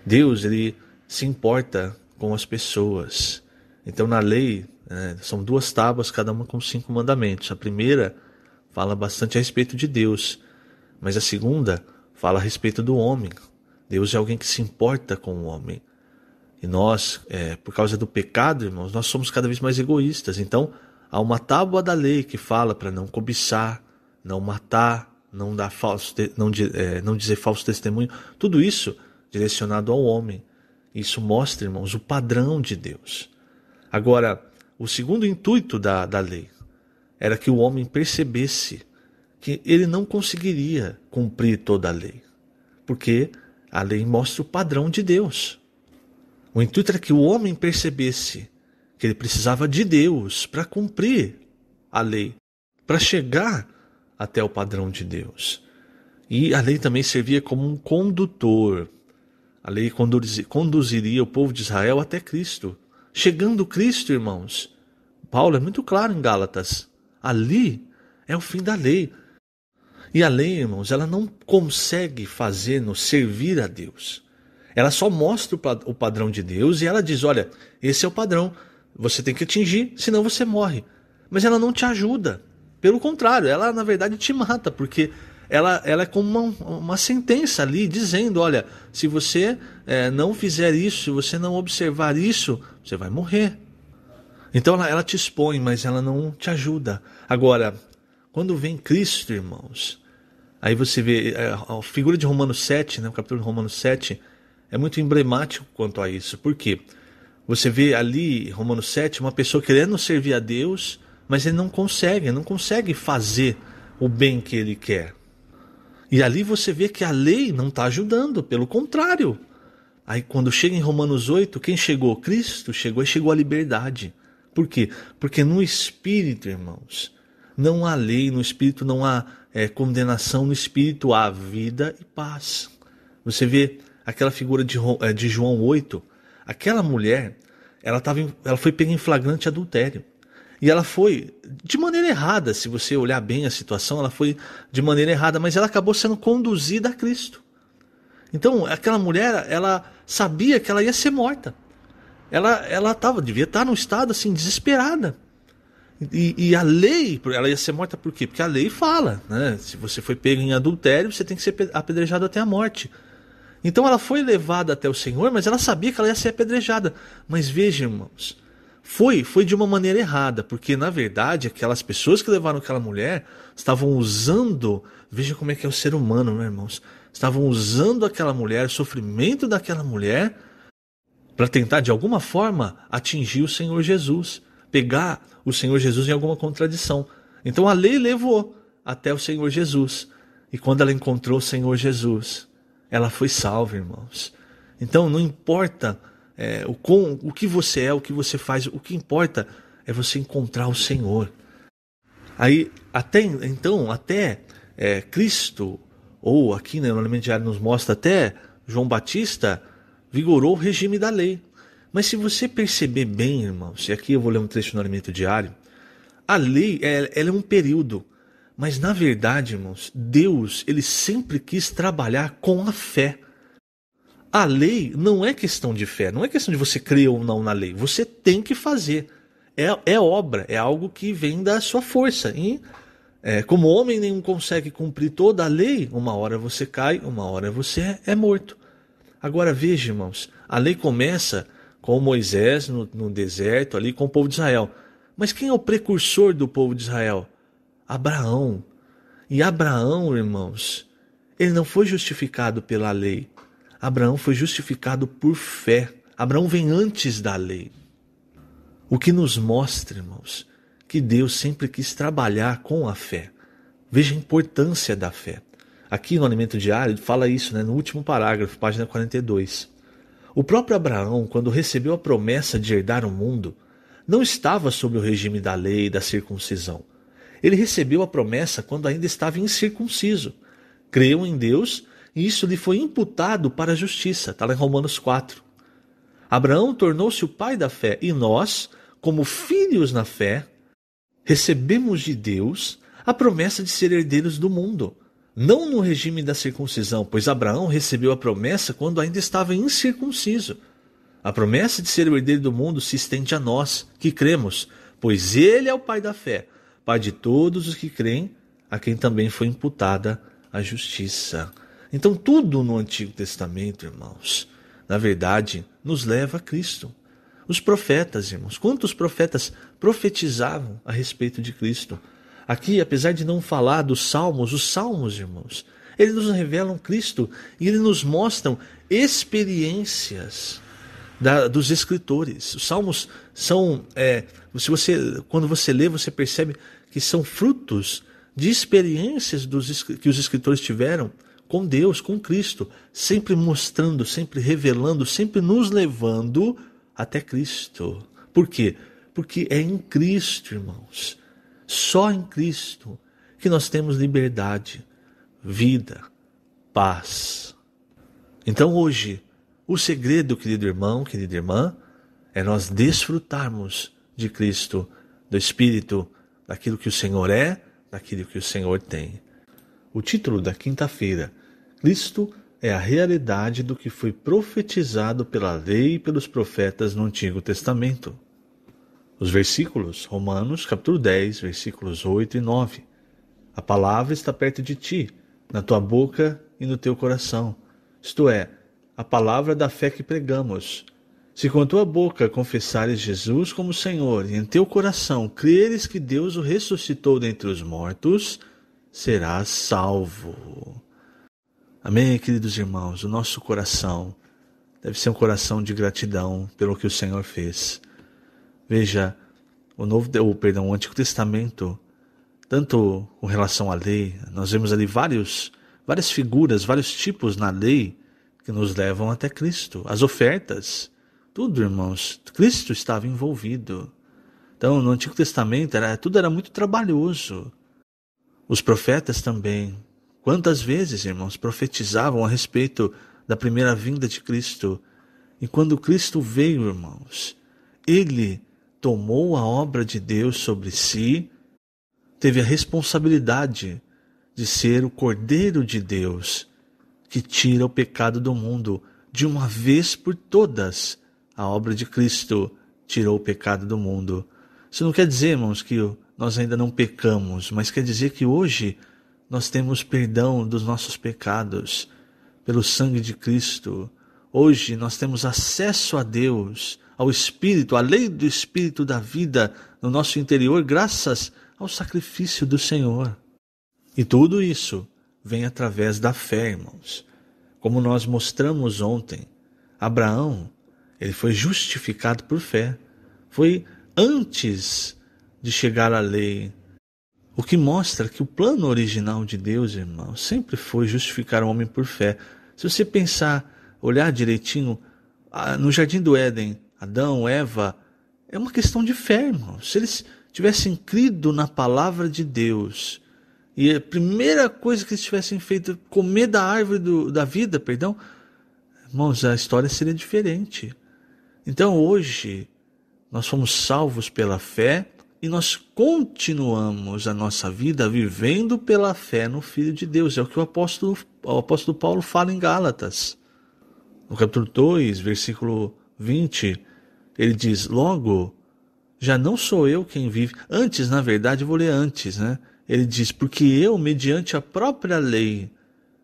Deus, ele se importa com as pessoas. Então, na lei, é, são duas tábuas, cada uma com cinco mandamentos. A primeira fala bastante a respeito de Deus, mas a segunda fala a respeito do homem. Deus é alguém que se importa com o homem. E nós, é, por causa do pecado, irmãos, nós somos cada vez mais egoístas. Então, há uma tábua da lei que fala para não cobiçar, não matar, não, dar falso, não, é, não dizer falso testemunho. Tudo isso direcionado ao homem. Isso mostra, irmãos, o padrão de Deus. Agora, o segundo intuito da, da lei era que o homem percebesse que ele não conseguiria cumprir toda a lei, porque a lei mostra o padrão de Deus. O intuito era que o homem percebesse que ele precisava de Deus para cumprir a lei, para chegar até o padrão de Deus. E a lei também servia como um condutor a lei conduziria o povo de Israel até Cristo. Chegando Cristo, irmãos, Paulo é muito claro em Gálatas. Ali é o fim da lei. E a lei, irmãos, ela não consegue fazer-nos servir a Deus. Ela só mostra o padrão de Deus e ela diz: olha, esse é o padrão, você tem que atingir, senão você morre. Mas ela não te ajuda. Pelo contrário, ela na verdade te mata, porque ela, ela é como uma, uma sentença ali dizendo: olha, se você é, não fizer isso, se você não observar isso, você vai morrer. Então ela, ela te expõe, mas ela não te ajuda. Agora, quando vem Cristo, irmãos, aí você vê eh, a figura de Romanos 7, né, o capítulo de Romanos 7, é muito emblemático quanto a isso. Por quê? Você vê ali, Romanos 7, uma pessoa querendo servir a Deus, mas ele não consegue, não consegue fazer o bem que ele quer. E ali você vê que a lei não está ajudando, pelo contrário. Aí quando chega em Romanos 8, quem chegou? Cristo chegou e chegou a liberdade. Por quê? Porque no Espírito, irmãos, não há lei, no Espírito não há é, condenação, no Espírito há vida e paz. Você vê aquela figura de, é, de João 8, aquela mulher, ela, tava, ela foi pega em flagrante adultério. E ela foi de maneira errada, se você olhar bem a situação, ela foi de maneira errada, mas ela acabou sendo conduzida a Cristo. Então, aquela mulher, ela sabia que ela ia ser morta. Ela, ela tava, devia estar num estado assim, desesperada. E, e, a lei, ela ia ser morta por quê? Porque a lei fala, né? Se você foi pego em adultério, você tem que ser apedrejado até a morte. Então ela foi levada até o Senhor, mas ela sabia que ela ia ser apedrejada. Mas veja, irmãos, foi, foi de uma maneira errada, porque na verdade aquelas pessoas que levaram aquela mulher estavam usando, veja como é que é o ser humano, né, irmãos? Estavam usando aquela mulher, o sofrimento daquela mulher, para tentar de alguma forma atingir o Senhor Jesus, pegar o Senhor Jesus em alguma contradição. Então a lei levou até o Senhor Jesus, e quando ela encontrou o Senhor Jesus, ela foi salva, irmãos. Então não importa é, o, com, o que você é, o que você faz, o que importa é você encontrar o Senhor. Aí, até então, até é, Cristo, ou aqui né, no Elemento Diário nos mostra até João Batista, vigorou o regime da lei. Mas se você perceber bem, irmãos, e aqui eu vou ler um trecho no Elemento Diário, a lei é, ela é um período. Mas na verdade, irmãos, Deus ele sempre quis trabalhar com a fé. A lei não é questão de fé, não é questão de você crer ou não na lei. Você tem que fazer. É, é obra, é algo que vem da sua força. E é, como homem nenhum consegue cumprir toda a lei, uma hora você cai, uma hora você é morto. Agora veja, irmãos, a lei começa com Moisés no, no deserto, ali com o povo de Israel. Mas quem é o precursor do povo de Israel? Abraão. E Abraão, irmãos, ele não foi justificado pela lei. Abraão foi justificado por fé. Abraão vem antes da lei. O que nos mostra, irmãos, que Deus sempre quis trabalhar com a fé. Veja a importância da fé. Aqui no Alimento Diário fala isso, né, no último parágrafo, página 42. O próprio Abraão, quando recebeu a promessa de herdar o mundo, não estava sob o regime da lei e da circuncisão. Ele recebeu a promessa quando ainda estava incircunciso. Creu em Deus e isso lhe foi imputado para a justiça. Está lá em Romanos 4. Abraão tornou-se o pai da fé e nós, como filhos na fé, recebemos de Deus a promessa de ser herdeiros do mundo. Não no regime da circuncisão, pois Abraão recebeu a promessa quando ainda estava incircunciso. A promessa de ser o herdeiro do mundo se estende a nós, que cremos, pois ele é o Pai da fé, Pai de todos os que creem, a quem também foi imputada a justiça. Então, tudo no Antigo Testamento, irmãos, na verdade, nos leva a Cristo. Os profetas, irmãos, quantos profetas profetizavam a respeito de Cristo? Aqui, apesar de não falar dos salmos, os salmos, irmãos, eles nos revelam Cristo e eles nos mostram experiências da, dos escritores. Os salmos são, é, se você, quando você lê, você percebe que são frutos de experiências dos, que os escritores tiveram com Deus, com Cristo, sempre mostrando, sempre revelando, sempre nos levando até Cristo. Por quê? Porque é em Cristo, irmãos, só em Cristo que nós temos liberdade, vida, paz. Então hoje, o segredo, querido irmão, querida irmã, é nós desfrutarmos de Cristo, do Espírito, daquilo que o Senhor é, daquilo que o Senhor tem. O título da quinta-feira Cristo é a realidade do que foi profetizado pela lei e pelos profetas no Antigo Testamento. Os versículos, Romanos capítulo 10, versículos 8 e 9. A palavra está perto de ti, na tua boca e no teu coração. Isto é, a palavra da fé que pregamos. Se com tua boca confessares Jesus como Senhor e em teu coração creres que Deus o ressuscitou dentre os mortos, serás salvo. Amém, queridos irmãos? O nosso coração deve ser um coração de gratidão pelo que o Senhor fez. Veja, o novo, ou, perdão, o Antigo Testamento, tanto com relação à lei, nós vemos ali vários, várias figuras, vários tipos na lei que nos levam até Cristo. As ofertas, tudo, irmãos, Cristo estava envolvido. Então, no Antigo Testamento, era, tudo era muito trabalhoso. Os profetas também, Quantas vezes, irmãos, profetizavam a respeito da primeira vinda de Cristo? E quando Cristo veio, irmãos, ele tomou a obra de Deus sobre si, teve a responsabilidade de ser o Cordeiro de Deus que tira o pecado do mundo de uma vez por todas. A obra de Cristo tirou o pecado do mundo. Isso não quer dizer, irmãos, que nós ainda não pecamos, mas quer dizer que hoje nós temos perdão dos nossos pecados pelo sangue de Cristo. Hoje nós temos acesso a Deus, ao Espírito, à lei do Espírito da vida no nosso interior, graças ao sacrifício do Senhor. E tudo isso vem através da fé, irmãos. Como nós mostramos ontem, Abraão, ele foi justificado por fé. Foi antes de chegar à lei, o que mostra que o plano original de Deus, irmão, sempre foi justificar o homem por fé. Se você pensar, olhar direitinho, no jardim do Éden, Adão, Eva, é uma questão de fé, irmão. Se eles tivessem crido na palavra de Deus, e a primeira coisa que eles tivessem feito, comer da árvore do, da vida, perdão, irmãos, a história seria diferente. Então hoje, nós fomos salvos pela fé e nós continuamos a nossa vida vivendo pela fé no Filho de Deus. É o que o apóstolo, o apóstolo Paulo fala em Gálatas. No capítulo 2, versículo 20, ele diz: Logo, já não sou eu quem vive. Antes, na verdade, vou ler antes, né? Ele diz: Porque eu, mediante a própria lei,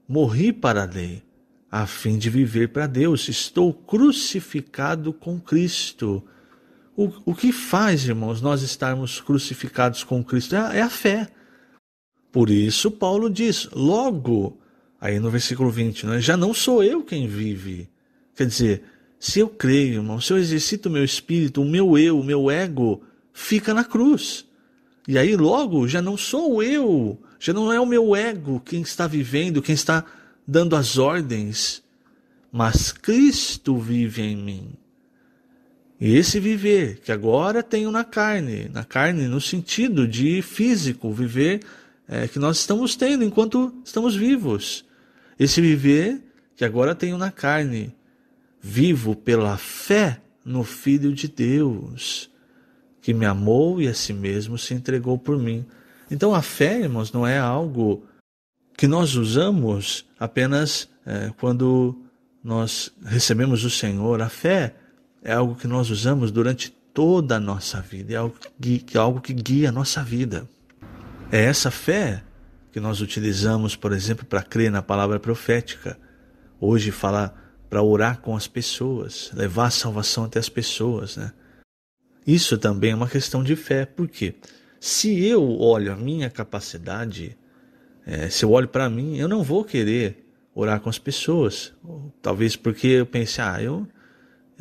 morri para a lei, a fim de viver para Deus. Estou crucificado com Cristo. O, o que faz, irmãos, nós estarmos crucificados com Cristo? É a, é a fé. Por isso, Paulo diz: logo, aí no versículo 20, né, já não sou eu quem vive. Quer dizer, se eu creio, irmão, se eu exercito o meu espírito, o meu eu, o meu ego, fica na cruz. E aí, logo, já não sou eu, já não é o meu ego quem está vivendo, quem está dando as ordens, mas Cristo vive em mim. E esse viver que agora tenho na carne, na carne no sentido de físico, viver é, que nós estamos tendo enquanto estamos vivos. Esse viver que agora tenho na carne, vivo pela fé no Filho de Deus, que me amou e a si mesmo se entregou por mim. Então a fé, irmãos, não é algo que nós usamos apenas é, quando nós recebemos o Senhor. A fé é algo que nós usamos durante toda a nossa vida, é algo que, é algo que guia a nossa vida. É essa fé que nós utilizamos, por exemplo, para crer na palavra profética. Hoje fala para orar com as pessoas, levar a salvação até as pessoas, né? Isso também é uma questão de fé, porque se eu olho a minha capacidade, é, se eu olho para mim, eu não vou querer orar com as pessoas. Talvez porque eu pense, ah, eu,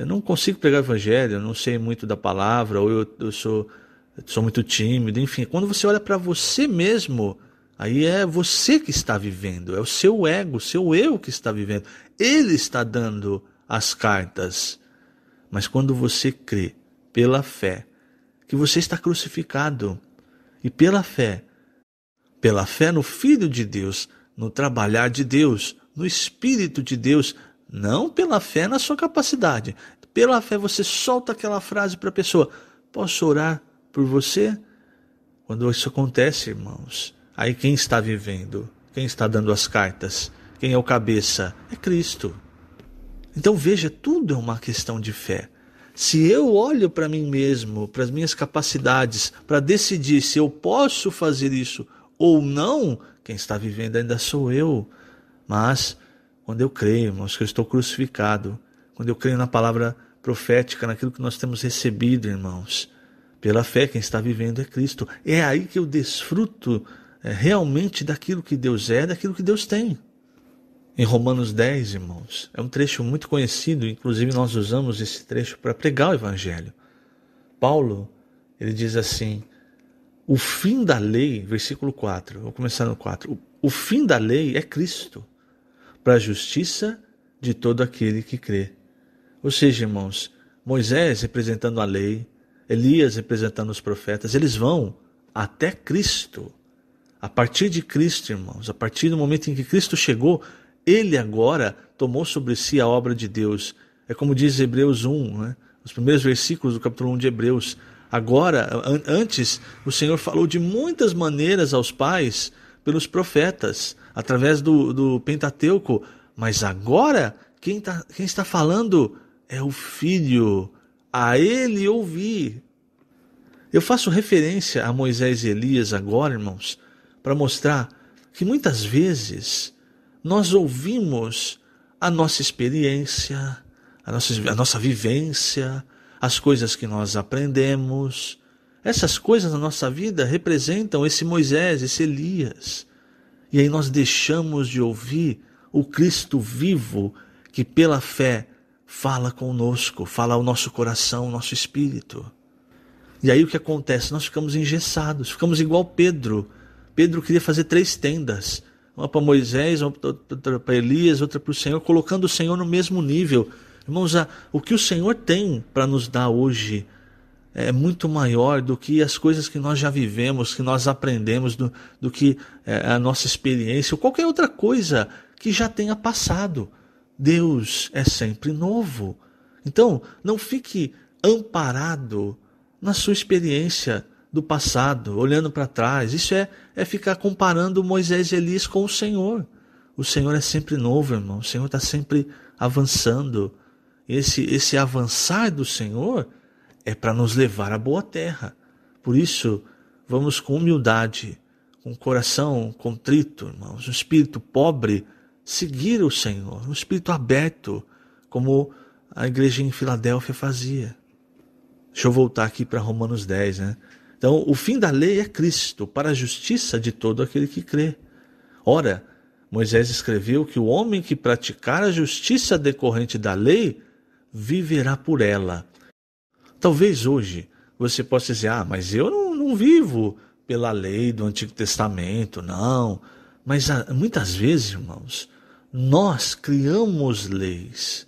eu não consigo pegar o evangelho, eu não sei muito da palavra, ou eu, eu sou, eu sou muito tímido, enfim. Quando você olha para você mesmo, aí é você que está vivendo, é o seu ego, o seu eu que está vivendo. Ele está dando as cartas. Mas quando você crê pela fé que você está crucificado, e pela fé, pela fé no Filho de Deus, no trabalhar de Deus, no Espírito de Deus, não pela fé na sua capacidade. Pela fé você solta aquela frase para a pessoa: Posso orar por você? Quando isso acontece, irmãos, aí quem está vivendo? Quem está dando as cartas? Quem é o cabeça? É Cristo. Então veja, tudo é uma questão de fé. Se eu olho para mim mesmo, para as minhas capacidades, para decidir se eu posso fazer isso ou não, quem está vivendo ainda sou eu. Mas quando eu creio, irmãos, que eu estou crucificado, quando eu creio na palavra profética, naquilo que nós temos recebido, irmãos, pela fé, quem está vivendo é Cristo. É aí que eu desfruto é, realmente daquilo que Deus é, daquilo que Deus tem. Em Romanos 10, irmãos, é um trecho muito conhecido, inclusive nós usamos esse trecho para pregar o Evangelho. Paulo, ele diz assim: o fim da lei, versículo 4, vou começar no 4, o, o fim da lei é Cristo para a justiça de todo aquele que crê. Ou seja, irmãos, Moisés representando a lei, Elias representando os profetas, eles vão até Cristo. A partir de Cristo, irmãos, a partir do momento em que Cristo chegou, ele agora tomou sobre si a obra de Deus. É como diz Hebreus 1, né? os primeiros versículos do capítulo 1 de Hebreus. Agora, an antes, o Senhor falou de muitas maneiras aos pais pelos profetas, através do, do Pentateuco. Mas agora, quem, tá, quem está falando é o Filho. A ele ouvir. Eu faço referência a Moisés e Elias agora, irmãos, para mostrar que muitas vezes nós ouvimos a nossa experiência, a nossa, a nossa vivência, as coisas que nós aprendemos. Essas coisas na nossa vida representam esse Moisés, esse Elias. E aí nós deixamos de ouvir o Cristo vivo que pela fé fala conosco, fala ao nosso coração, ao nosso espírito. E aí o que acontece? Nós ficamos engessados, ficamos igual Pedro. Pedro queria fazer três tendas, uma para Moisés, outra para Elias, outra para o Senhor, colocando o Senhor no mesmo nível. Irmãos, o que o Senhor tem para nos dar hoje é muito maior do que as coisas que nós já vivemos, que nós aprendemos, do, do que é, a nossa experiência, ou qualquer outra coisa que já tenha passado. Deus é sempre novo. Então, não fique amparado na sua experiência do passado, olhando para trás. Isso é, é ficar comparando Moisés e Elias com o Senhor. O Senhor é sempre novo, irmão. O Senhor está sempre avançando. Esse, esse avançar do Senhor é para nos levar à boa terra. Por isso, vamos com humildade, com coração contrito, irmãos, um espírito pobre, seguir o Senhor, um espírito aberto, como a igreja em Filadélfia fazia. Deixa eu voltar aqui para Romanos 10, né? Então, o fim da lei é Cristo, para a justiça de todo aquele que crê. Ora, Moisés escreveu que o homem que praticar a justiça decorrente da lei viverá por ela. Talvez hoje você possa dizer, ah, mas eu não, não vivo pela lei do Antigo Testamento, não. Mas ah, muitas vezes, irmãos, nós criamos leis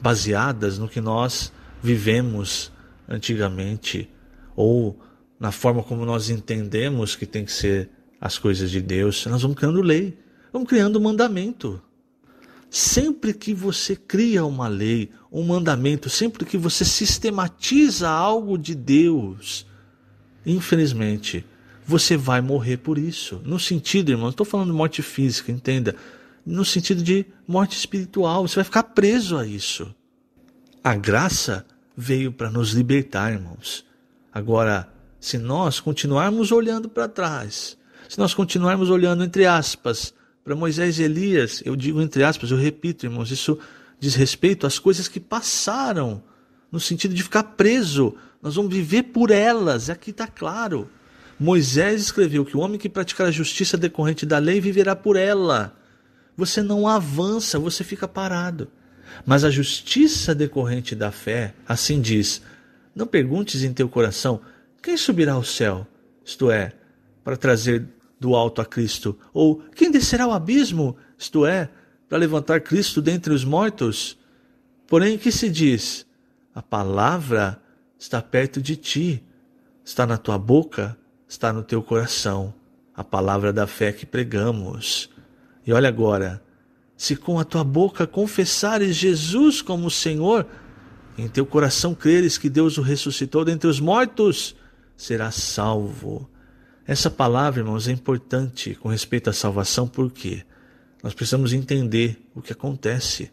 baseadas no que nós vivemos antigamente ou na forma como nós entendemos que tem que ser as coisas de Deus. Nós vamos criando lei, vamos criando mandamento. Sempre que você cria uma lei, um mandamento, sempre que você sistematiza algo de Deus, infelizmente, você vai morrer por isso. No sentido, irmão, não estou falando de morte física, entenda. No sentido de morte espiritual, você vai ficar preso a isso. A graça veio para nos libertar, irmãos. Agora, se nós continuarmos olhando para trás, se nós continuarmos olhando, entre aspas, para Moisés e Elias, eu digo entre aspas, eu repito, irmãos, isso diz respeito às coisas que passaram, no sentido de ficar preso. Nós vamos viver por elas, aqui está claro. Moisés escreveu que o homem que praticar a justiça decorrente da lei viverá por ela. Você não avança, você fica parado. Mas a justiça decorrente da fé, assim diz: Não perguntes em teu coração quem subirá ao céu, isto é, para trazer do alto a Cristo? Ou quem descerá ao abismo, isto é, para levantar Cristo dentre os mortos? Porém, que se diz? A palavra está perto de ti, está na tua boca, está no teu coração, a palavra da fé que pregamos. E olha agora, se com a tua boca confessares Jesus como Senhor, em teu coração creres que Deus o ressuscitou dentre os mortos, serás salvo. Essa palavra, irmãos, é importante com respeito à salvação, porque nós precisamos entender o que acontece.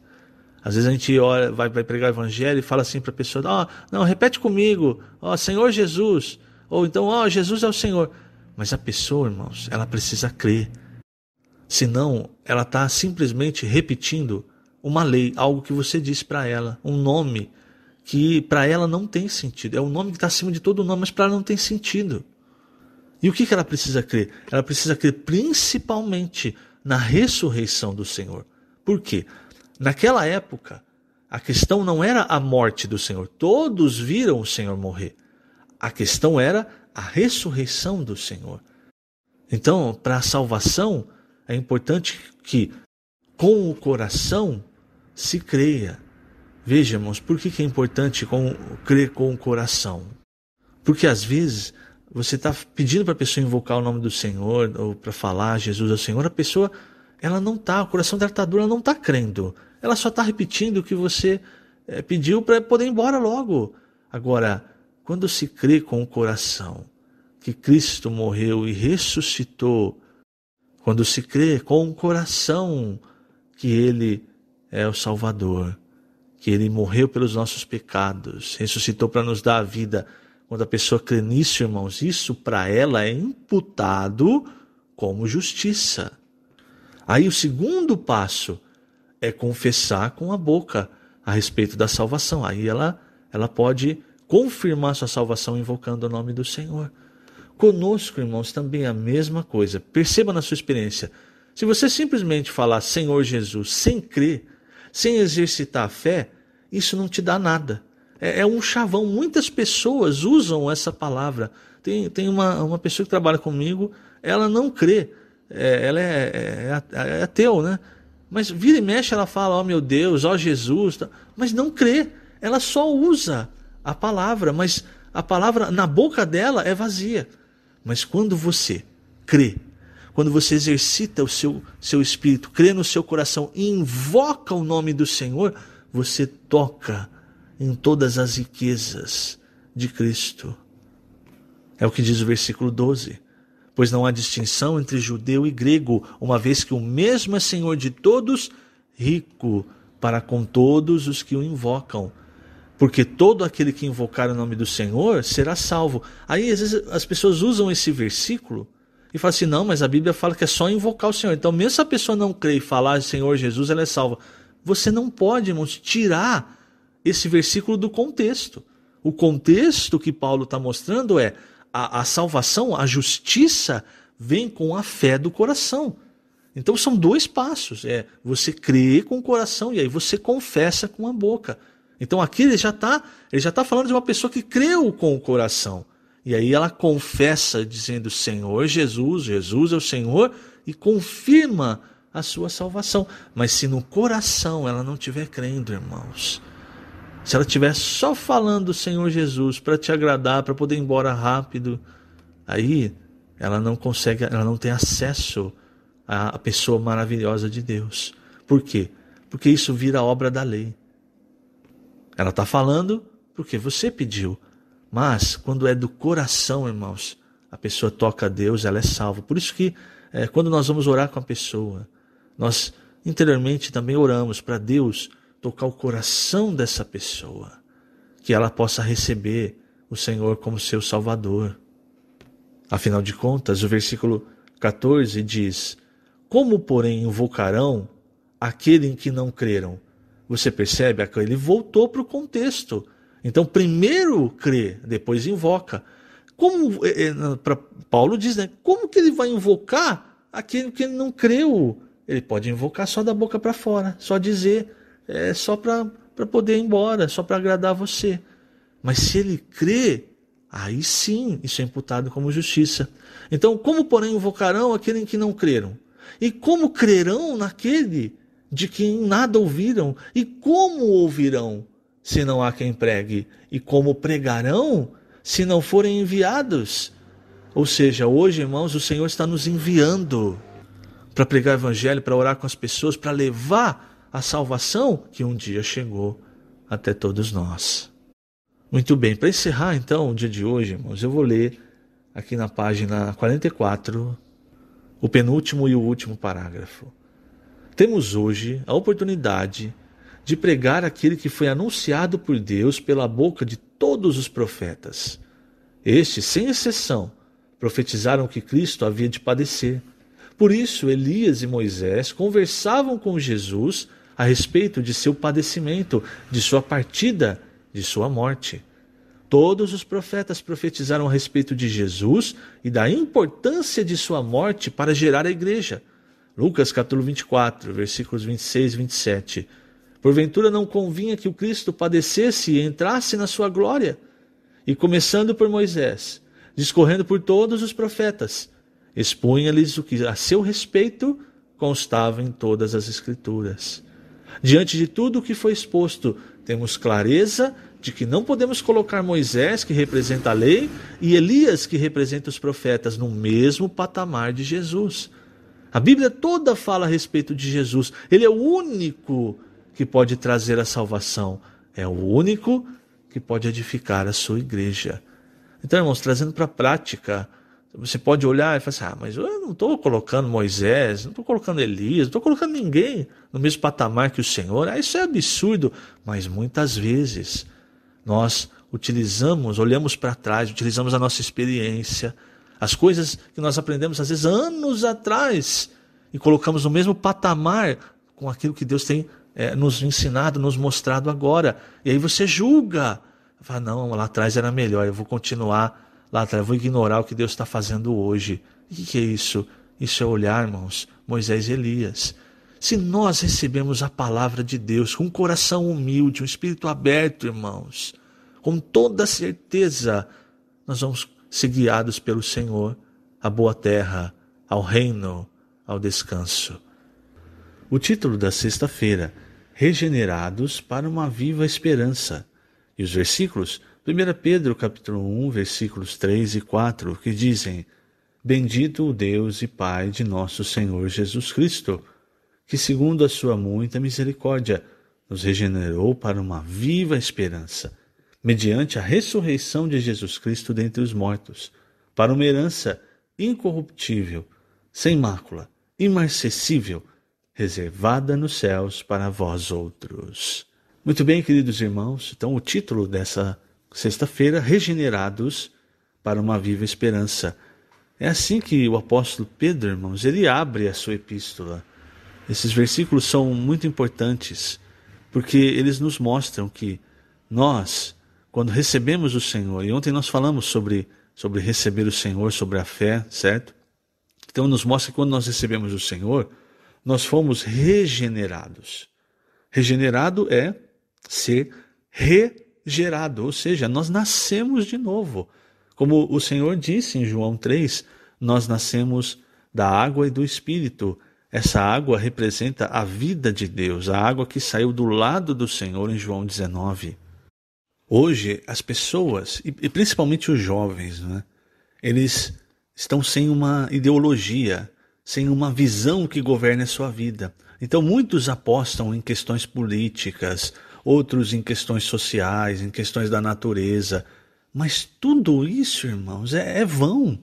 Às vezes a gente ora, vai, vai pregar o evangelho e fala assim para a pessoa: oh, não, repete comigo, ó oh, Senhor Jesus, ou então, ó oh, Jesus é o Senhor. Mas a pessoa, irmãos, ela precisa crer. Senão, ela está simplesmente repetindo uma lei, algo que você disse para ela, um nome que para ela não tem sentido. É um nome que está acima de todo nome, mas para ela não tem sentido. E o que, que ela precisa crer? Ela precisa crer principalmente na ressurreição do Senhor. Por quê? Naquela época, a questão não era a morte do Senhor. Todos viram o Senhor morrer. A questão era a ressurreição do Senhor. Então, para a salvação, é importante que com o coração se creia. Veja, irmãos, por que, que é importante com, crer com o coração? Porque às vezes você está pedindo para a pessoa invocar o nome do Senhor ou para falar Jesus ao é o Senhor, a pessoa ela não está o coração dela está duro, ela não está crendo. Ela só está repetindo o que você é, pediu para poder ir embora logo. Agora, quando se crê com o coração que Cristo morreu e ressuscitou, quando se crê com o coração que ele é o Salvador, que ele morreu pelos nossos pecados, ressuscitou para nos dar a vida, quando a pessoa crê nisso, irmãos, isso para ela é imputado como justiça. Aí o segundo passo é confessar com a boca a respeito da salvação. Aí ela, ela pode confirmar sua salvação invocando o nome do Senhor. Conosco, irmãos, também é a mesma coisa. Perceba na sua experiência. Se você simplesmente falar Senhor Jesus sem crer, sem exercitar a fé, isso não te dá nada. É, é um chavão. Muitas pessoas usam essa palavra. Tem, tem uma, uma pessoa que trabalha comigo, ela não crê. É, ela é, é, é, é, é ateu, né? Mas vira e mexe ela fala, ó oh, meu Deus, ó oh, Jesus, tá? mas não crê. Ela só usa a palavra, mas a palavra na boca dela é vazia. Mas quando você crê, quando você exercita o seu, seu espírito, crê no seu coração e invoca o nome do Senhor, você toca em todas as riquezas de Cristo. É o que diz o versículo 12. Pois não há distinção entre judeu e grego, uma vez que o mesmo é Senhor de todos, rico para com todos os que o invocam. Porque todo aquele que invocar o nome do Senhor será salvo. Aí, às vezes, as pessoas usam esse versículo e falam assim: não, mas a Bíblia fala que é só invocar o Senhor. Então, mesmo se a pessoa não crê e falar Senhor Jesus, ela é salva. Você não pode, irmãos, tirar esse versículo do contexto. O contexto que Paulo está mostrando é a, a salvação, a justiça vem com a fé do coração. Então são dois passos: é você crê com o coração e aí você confessa com a boca. Então aqui ele já está ele já tá falando de uma pessoa que creu com o coração. E aí ela confessa dizendo Senhor Jesus, Jesus é o Senhor e confirma a sua salvação. Mas se no coração ela não tiver crendo, irmãos, se ela estiver só falando Senhor Jesus para te agradar, para poder ir embora rápido, aí ela não consegue, ela não tem acesso à pessoa maravilhosa de Deus. Por quê? Porque isso vira obra da lei. Ela está falando porque você pediu. Mas quando é do coração, irmãos, a pessoa toca a Deus, ela é salva. Por isso que é, quando nós vamos orar com a pessoa, nós interiormente também oramos para Deus tocar o coração dessa pessoa, que ela possa receber o Senhor como seu Salvador. Afinal de contas, o versículo 14 diz: Como, porém, invocarão aquele em que não creram? Você percebe, Ele voltou para o contexto. Então, primeiro crê, depois invoca. Como eh, eh, Paulo diz, né? Como que ele vai invocar aquele que não creu? Ele pode invocar só da boca para fora, só dizer é só para poder ir embora, só para agradar você. Mas se ele crê, aí sim isso é imputado como justiça. Então, como, porém, invocarão aquele em que não creram? E como crerão naquele de quem nada ouviram? E como ouvirão se não há quem pregue? E como pregarão se não forem enviados? Ou seja, hoje, irmãos, o Senhor está nos enviando para pregar o evangelho, para orar com as pessoas, para levar a salvação que um dia chegou até todos nós. Muito bem, para encerrar então o dia de hoje, irmãos, eu vou ler aqui na página 44 o penúltimo e o último parágrafo. Temos hoje a oportunidade de pregar aquele que foi anunciado por Deus pela boca de todos os profetas. Estes, sem exceção, profetizaram que Cristo havia de padecer. Por isso, Elias e Moisés conversavam com Jesus a respeito de seu padecimento, de sua partida, de sua morte. Todos os profetas profetizaram a respeito de Jesus e da importância de sua morte para gerar a igreja. Lucas capítulo 24, versículos 26 e 27. Porventura não convinha que o Cristo padecesse e entrasse na sua glória? E começando por Moisés, discorrendo por todos os profetas, expunha-lhes o que a seu respeito constava em todas as Escrituras. Diante de tudo o que foi exposto, temos clareza de que não podemos colocar Moisés, que representa a lei, e Elias, que representa os profetas, no mesmo patamar de Jesus. A Bíblia toda fala a respeito de Jesus. Ele é o único que pode trazer a salvação. É o único que pode edificar a sua igreja. Então, irmãos, trazendo para a prática você pode olhar e falar assim: ah, mas eu não estou colocando Moisés, não estou colocando Elias, não estou colocando ninguém no mesmo patamar que o Senhor. Ah, isso é absurdo. Mas muitas vezes nós utilizamos, olhamos para trás, utilizamos a nossa experiência, as coisas que nós aprendemos às vezes anos atrás e colocamos no mesmo patamar com aquilo que Deus tem é, nos ensinado, nos mostrado agora. E aí você julga. Fala, não, lá atrás era melhor, eu vou continuar lá atrás, vou ignorar o que Deus está fazendo hoje. O que é isso? Isso é olhar, irmãos, Moisés e Elias. Se nós recebemos a palavra de Deus com um coração humilde, um espírito aberto, irmãos, com toda certeza, nós vamos ser guiados pelo Senhor à boa terra, ao reino, ao descanso. O título da sexta-feira: Regenerados para uma viva esperança. E os versículos 1 Pedro capítulo 1, versículos 3 e 4, que dizem: Bendito o Deus e Pai de nosso Senhor Jesus Cristo, que segundo a sua muita misericórdia nos regenerou para uma viva esperança, mediante a ressurreição de Jesus Cristo dentre os mortos, para uma herança incorruptível, sem mácula, imarcessível, reservada nos céus para vós outros. Muito bem, queridos irmãos, então o título dessa sexta-feira, regenerados para uma viva esperança. É assim que o apóstolo Pedro, irmãos, ele abre a sua epístola. Esses versículos são muito importantes, porque eles nos mostram que nós, quando recebemos o Senhor, e ontem nós falamos sobre, sobre receber o Senhor, sobre a fé, certo? Então nos mostra que quando nós recebemos o Senhor, nós fomos regenerados. Regenerado é ser regenerado gerado, ou seja, nós nascemos de novo. Como o Senhor disse em João 3, nós nascemos da água e do espírito. Essa água representa a vida de Deus, a água que saiu do lado do Senhor em João 19. Hoje, as pessoas, e principalmente os jovens, né, eles estão sem uma ideologia, sem uma visão que governe a sua vida. Então, muitos apostam em questões políticas, outros em questões sociais, em questões da natureza. Mas tudo isso, irmãos, é, é vão.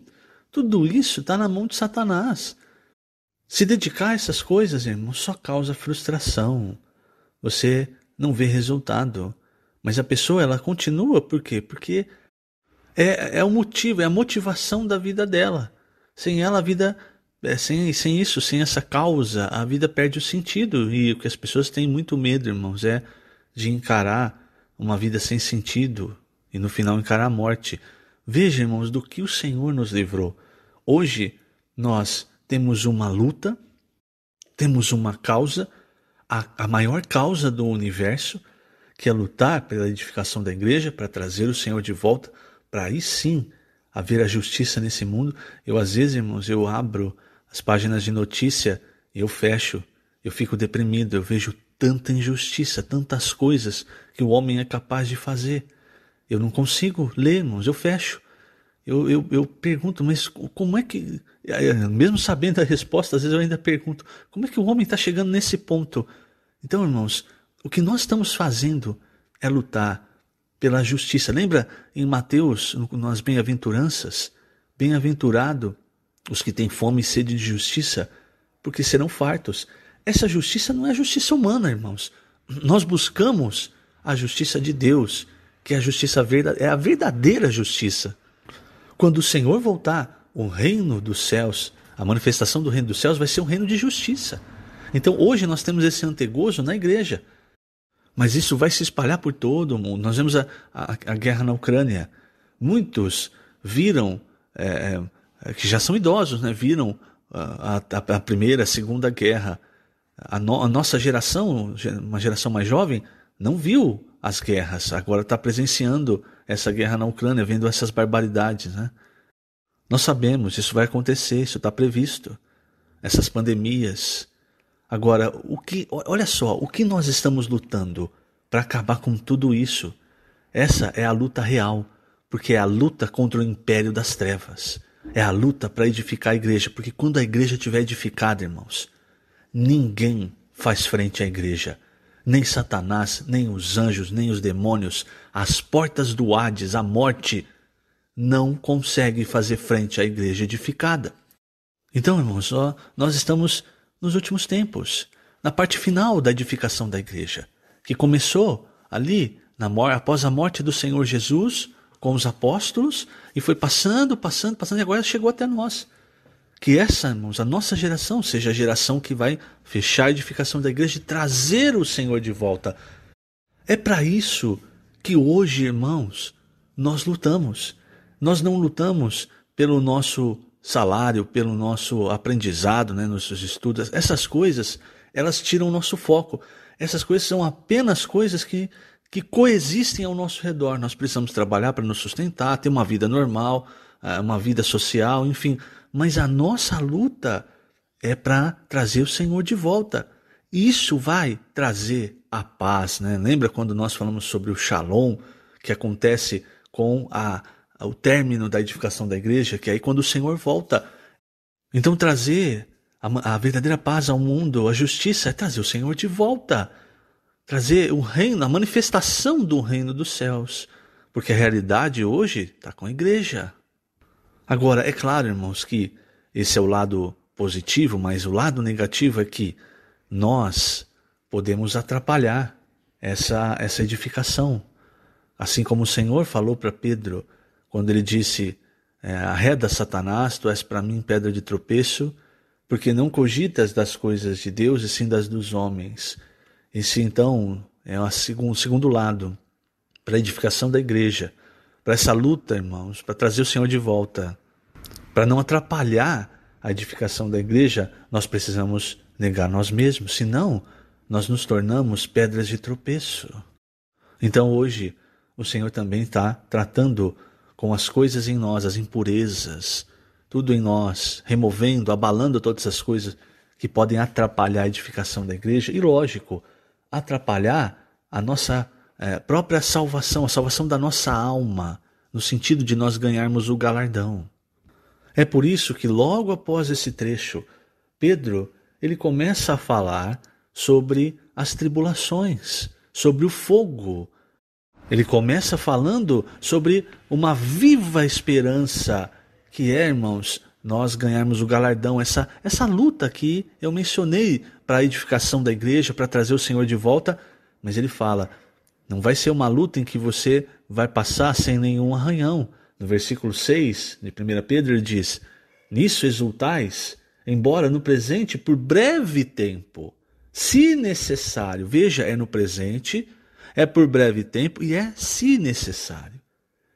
Tudo isso está na mão de Satanás. Se dedicar a essas coisas, irmãos, só causa frustração. Você não vê resultado. Mas a pessoa, ela continua, por quê? Porque é, é o motivo, é a motivação da vida dela. Sem ela, a vida é, sem, sem isso, sem essa causa, a vida perde o sentido. E o que as pessoas têm muito medo, irmãos, é de encarar uma vida sem sentido e no final encarar a morte. Veja, irmãos, do que o Senhor nos livrou. Hoje nós temos uma luta, temos uma causa, a, a maior causa do universo, que é lutar pela edificação da igreja, para trazer o Senhor de volta, para aí sim haver a justiça nesse mundo. Eu, às vezes, irmãos, eu abro as páginas de notícia e eu fecho, eu fico deprimido, eu vejo tanta injustiça, tantas coisas que o homem é capaz de fazer. Eu não consigo ler, irmãos, eu fecho. Eu, eu, eu pergunto, mas como é que. Eh, eh, mesmo sabendo a resposta, às vezes eu ainda pergunto: como é que o homem está chegando nesse ponto? Então, irmãos, o que nós estamos fazendo é lutar pela justiça. Lembra em Mateus, nas bem-aventuranças? Bem-aventurado os que têm fome e sede de justiça, porque serão fartos. Essa justiça não é justiça humana, irmãos. Nós buscamos a justiça de Deus, que é a justiça verdadeira é a verdadeira justiça. Quando o Senhor voltar, o reino dos céus, a manifestação do reino dos céus vai ser um reino de justiça. Então hoje nós temos esse antegozo na igreja. Mas isso vai se espalhar por todo o mundo. Nós vemos a, a, a guerra na Ucrânia. Muitos viram, é, é, que já são idosos, né? viram ah, a, a, a primeira, a segunda guerra a, no, a nossa geração, uma geração mais jovem, não viu as guerras, agora está presenciando essa guerra na Ucrânia, vendo essas barbaridades. Né? Nós sabemos, isso vai acontecer, isso está previsto. Essas pandemias. Agora, o que, olha só, o que nós estamos lutando para acabar com tudo isso? Essa é a luta real, porque é a luta contra o império das trevas. É a luta para edificar a igreja, porque quando a igreja estiver edificada, irmãos, Ninguém faz frente à igreja. Nem Satanás, nem os anjos, nem os demônios, as portas do Hades, a morte, não consegue fazer frente à igreja edificada. Então, irmãos, ó, nós estamos nos últimos tempos, na parte final da edificação da igreja, que começou ali na, após a morte do Senhor Jesus com os apóstolos e foi passando, passando, passando e agora chegou até nós que essa, irmãos, a nossa geração seja a geração que vai fechar a edificação da igreja e trazer o Senhor de volta. É para isso que hoje, irmãos, nós lutamos. Nós não lutamos pelo nosso salário, pelo nosso aprendizado, né, nossos estudos. Essas coisas, elas tiram o nosso foco. Essas coisas são apenas coisas que que coexistem ao nosso redor. Nós precisamos trabalhar para nos sustentar, ter uma vida normal, ah, uma vida social, enfim, mas a nossa luta é para trazer o Senhor de volta. Isso vai trazer a paz, né? Lembra quando nós falamos sobre o Shalom que acontece com a, o término da edificação da igreja, que é aí quando o Senhor volta. Então trazer a, a verdadeira paz ao mundo, a justiça é trazer o Senhor de volta, trazer o reino, a manifestação do reino dos céus, porque a realidade hoje está com a igreja. Agora, é claro, irmãos, que esse é o lado positivo, mas o lado negativo é que nós podemos atrapalhar essa, essa edificação. Assim como o Senhor falou para Pedro, quando ele disse: é, Arreda Satanás, tu és para mim pedra de tropeço, porque não cogitas das coisas de Deus e sim das dos homens. Esse então é o segundo lado para a edificação da igreja para essa luta, irmãos, para trazer o Senhor de volta, para não atrapalhar a edificação da igreja, nós precisamos negar nós mesmos, senão nós nos tornamos pedras de tropeço. Então hoje o Senhor também está tratando com as coisas em nós, as impurezas, tudo em nós, removendo, abalando todas as coisas que podem atrapalhar a edificação da igreja e, lógico, atrapalhar a nossa é, própria salvação, a salvação da nossa alma, no sentido de nós ganharmos o galardão. É por isso que logo após esse trecho, Pedro ele começa a falar sobre as tribulações, sobre o fogo. Ele começa falando sobre uma viva esperança que é, irmãos, nós ganharmos o galardão, essa, essa luta que eu mencionei para a edificação da igreja, para trazer o Senhor de volta. Mas ele fala: não vai ser uma luta em que você vai passar sem nenhum arranhão. No versículo 6 de 1 Pedro ele diz: Nisso exultais, embora no presente, por breve tempo, se necessário. Veja, é no presente, é por breve tempo e é se necessário.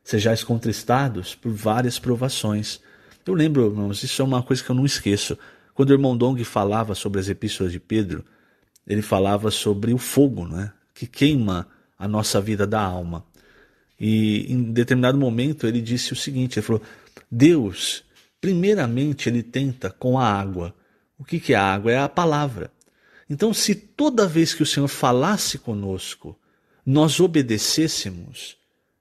Sejais contristados por várias provações. Eu lembro, irmãos, isso é uma coisa que eu não esqueço. Quando o irmão Dong falava sobre as epístolas de Pedro, ele falava sobre o fogo, né? Que queima a nossa vida da alma. E em determinado momento ele disse o seguinte: ele falou, Deus, primeiramente, ele tenta com a água. O que, que é a água? É a palavra. Então, se toda vez que o Senhor falasse conosco, nós obedecêssemos,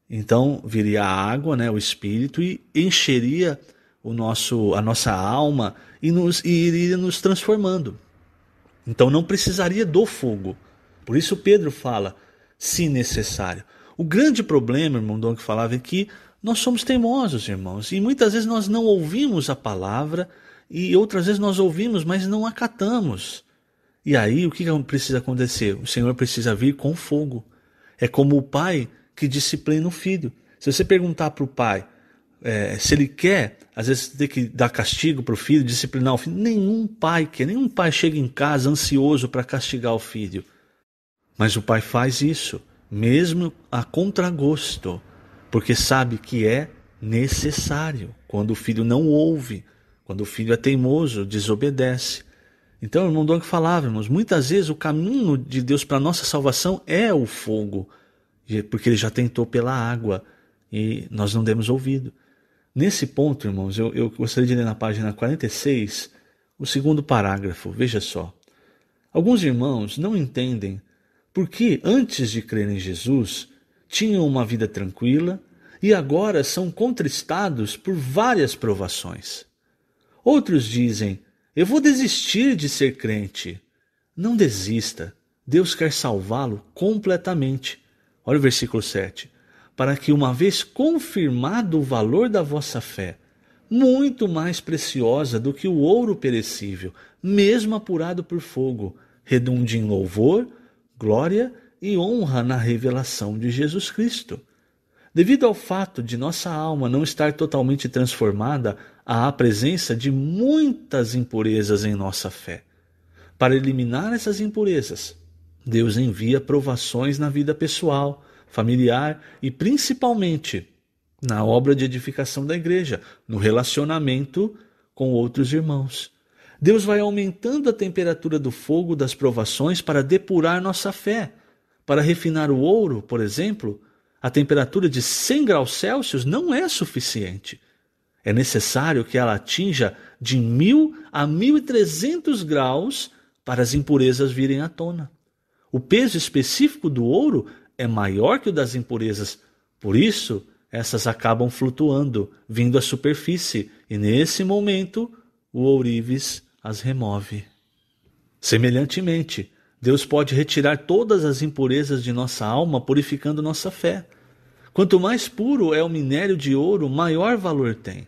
então viria a água, né, o Espírito, e encheria o nosso, a nossa alma e, nos, e iria nos transformando. Então, não precisaria do fogo. Por isso, Pedro fala se necessário. O grande problema, irmão Dom, que falava é que nós somos teimosos, irmãos, e muitas vezes nós não ouvimos a palavra e outras vezes nós ouvimos, mas não acatamos. E aí o que precisa acontecer? O Senhor precisa vir com fogo. É como o pai que disciplina o filho. Se você perguntar para o pai é, se ele quer, às vezes tem que dar castigo para o filho, disciplinar o filho. Nenhum pai quer, nenhum pai chega em casa ansioso para castigar o filho. Mas o pai faz isso, mesmo a contragosto, porque sabe que é necessário. Quando o filho não ouve, quando o filho é teimoso, desobedece. Então, irmão Dom, que falávamos, muitas vezes o caminho de Deus para a nossa salvação é o fogo, é porque ele já tentou pela água e nós não demos ouvido. Nesse ponto, irmãos, eu, eu gostaria de ler na página 46 o segundo parágrafo, veja só. Alguns irmãos não entendem porque antes de crer em Jesus tinham uma vida tranquila e agora são contristados por várias provações. Outros dizem: Eu vou desistir de ser crente. Não desista. Deus quer salvá-lo completamente. Olha o versículo 7. Para que, uma vez confirmado o valor da vossa fé, muito mais preciosa do que o ouro perecível, mesmo apurado por fogo, redunde em louvor glória e honra na revelação de Jesus Cristo. Devido ao fato de nossa alma não estar totalmente transformada, há a presença de muitas impurezas em nossa fé. Para eliminar essas impurezas, Deus envia provações na vida pessoal, familiar e principalmente na obra de edificação da igreja, no relacionamento com outros irmãos. Deus vai aumentando a temperatura do fogo das provações para depurar nossa fé. Para refinar o ouro, por exemplo, a temperatura de 100 graus Celsius não é suficiente. É necessário que ela atinja de 1000 a 1300 graus para as impurezas virem à tona. O peso específico do ouro é maior que o das impurezas, por isso, essas acabam flutuando, vindo à superfície, e nesse momento, o ourives as remove. Semelhantemente, Deus pode retirar todas as impurezas de nossa alma, purificando nossa fé. Quanto mais puro é o minério de ouro, maior valor tem.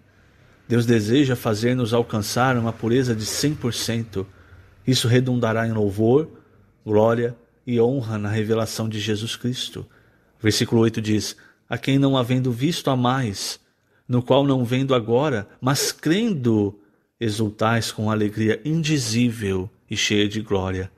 Deus deseja fazer-nos alcançar uma pureza de 100%. Isso redundará em louvor, glória e honra na revelação de Jesus Cristo. Versículo 8 diz: A quem não havendo visto a mais, no qual não vendo agora, mas crendo exultais com alegria indizível e cheia de glória.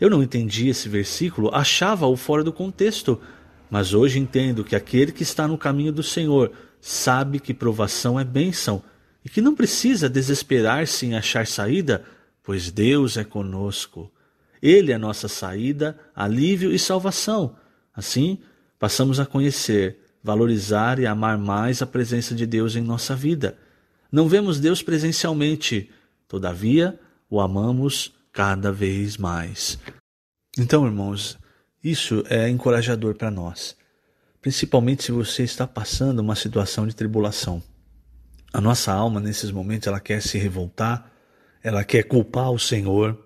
Eu não entendi esse versículo, achava-o fora do contexto, mas hoje entendo que aquele que está no caminho do Senhor sabe que provação é bênção e que não precisa desesperar-se em achar saída, pois Deus é conosco. Ele é nossa saída, alívio e salvação. Assim, passamos a conhecer, valorizar e amar mais a presença de Deus em nossa vida. Não vemos Deus presencialmente, todavia o amamos cada vez mais. Então, irmãos, isso é encorajador para nós, principalmente se você está passando uma situação de tribulação. A nossa alma, nesses momentos, ela quer se revoltar, ela quer culpar o Senhor,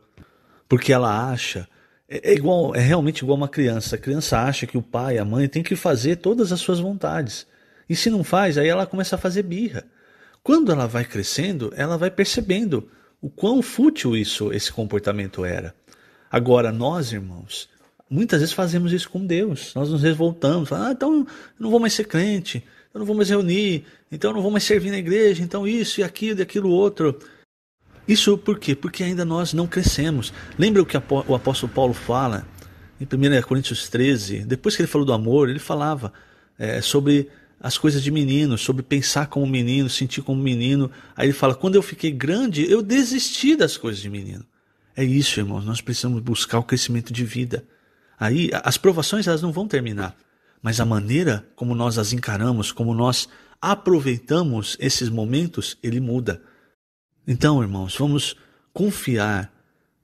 porque ela acha. É, é igual, é realmente igual uma criança. A criança acha que o pai, a mãe tem que fazer todas as suas vontades. E se não faz, aí ela começa a fazer birra. Quando ela vai crescendo, ela vai percebendo o quão fútil isso, esse comportamento era. Agora, nós, irmãos, muitas vezes fazemos isso com Deus. Nós nos revoltamos, falamos, ah, então eu não vou mais ser crente, eu não vou mais reunir, então eu não vou mais servir na igreja, então isso e aquilo e aquilo outro. Isso por quê? Porque ainda nós não crescemos. Lembra o que o apóstolo Paulo fala em 1 Coríntios 13? Depois que ele falou do amor, ele falava é, sobre as coisas de menino, sobre pensar como menino, sentir como menino. Aí ele fala: quando eu fiquei grande, eu desisti das coisas de menino. É isso, irmãos, nós precisamos buscar o crescimento de vida. Aí as provações elas não vão terminar, mas a maneira como nós as encaramos, como nós aproveitamos esses momentos, ele muda. Então, irmãos, vamos confiar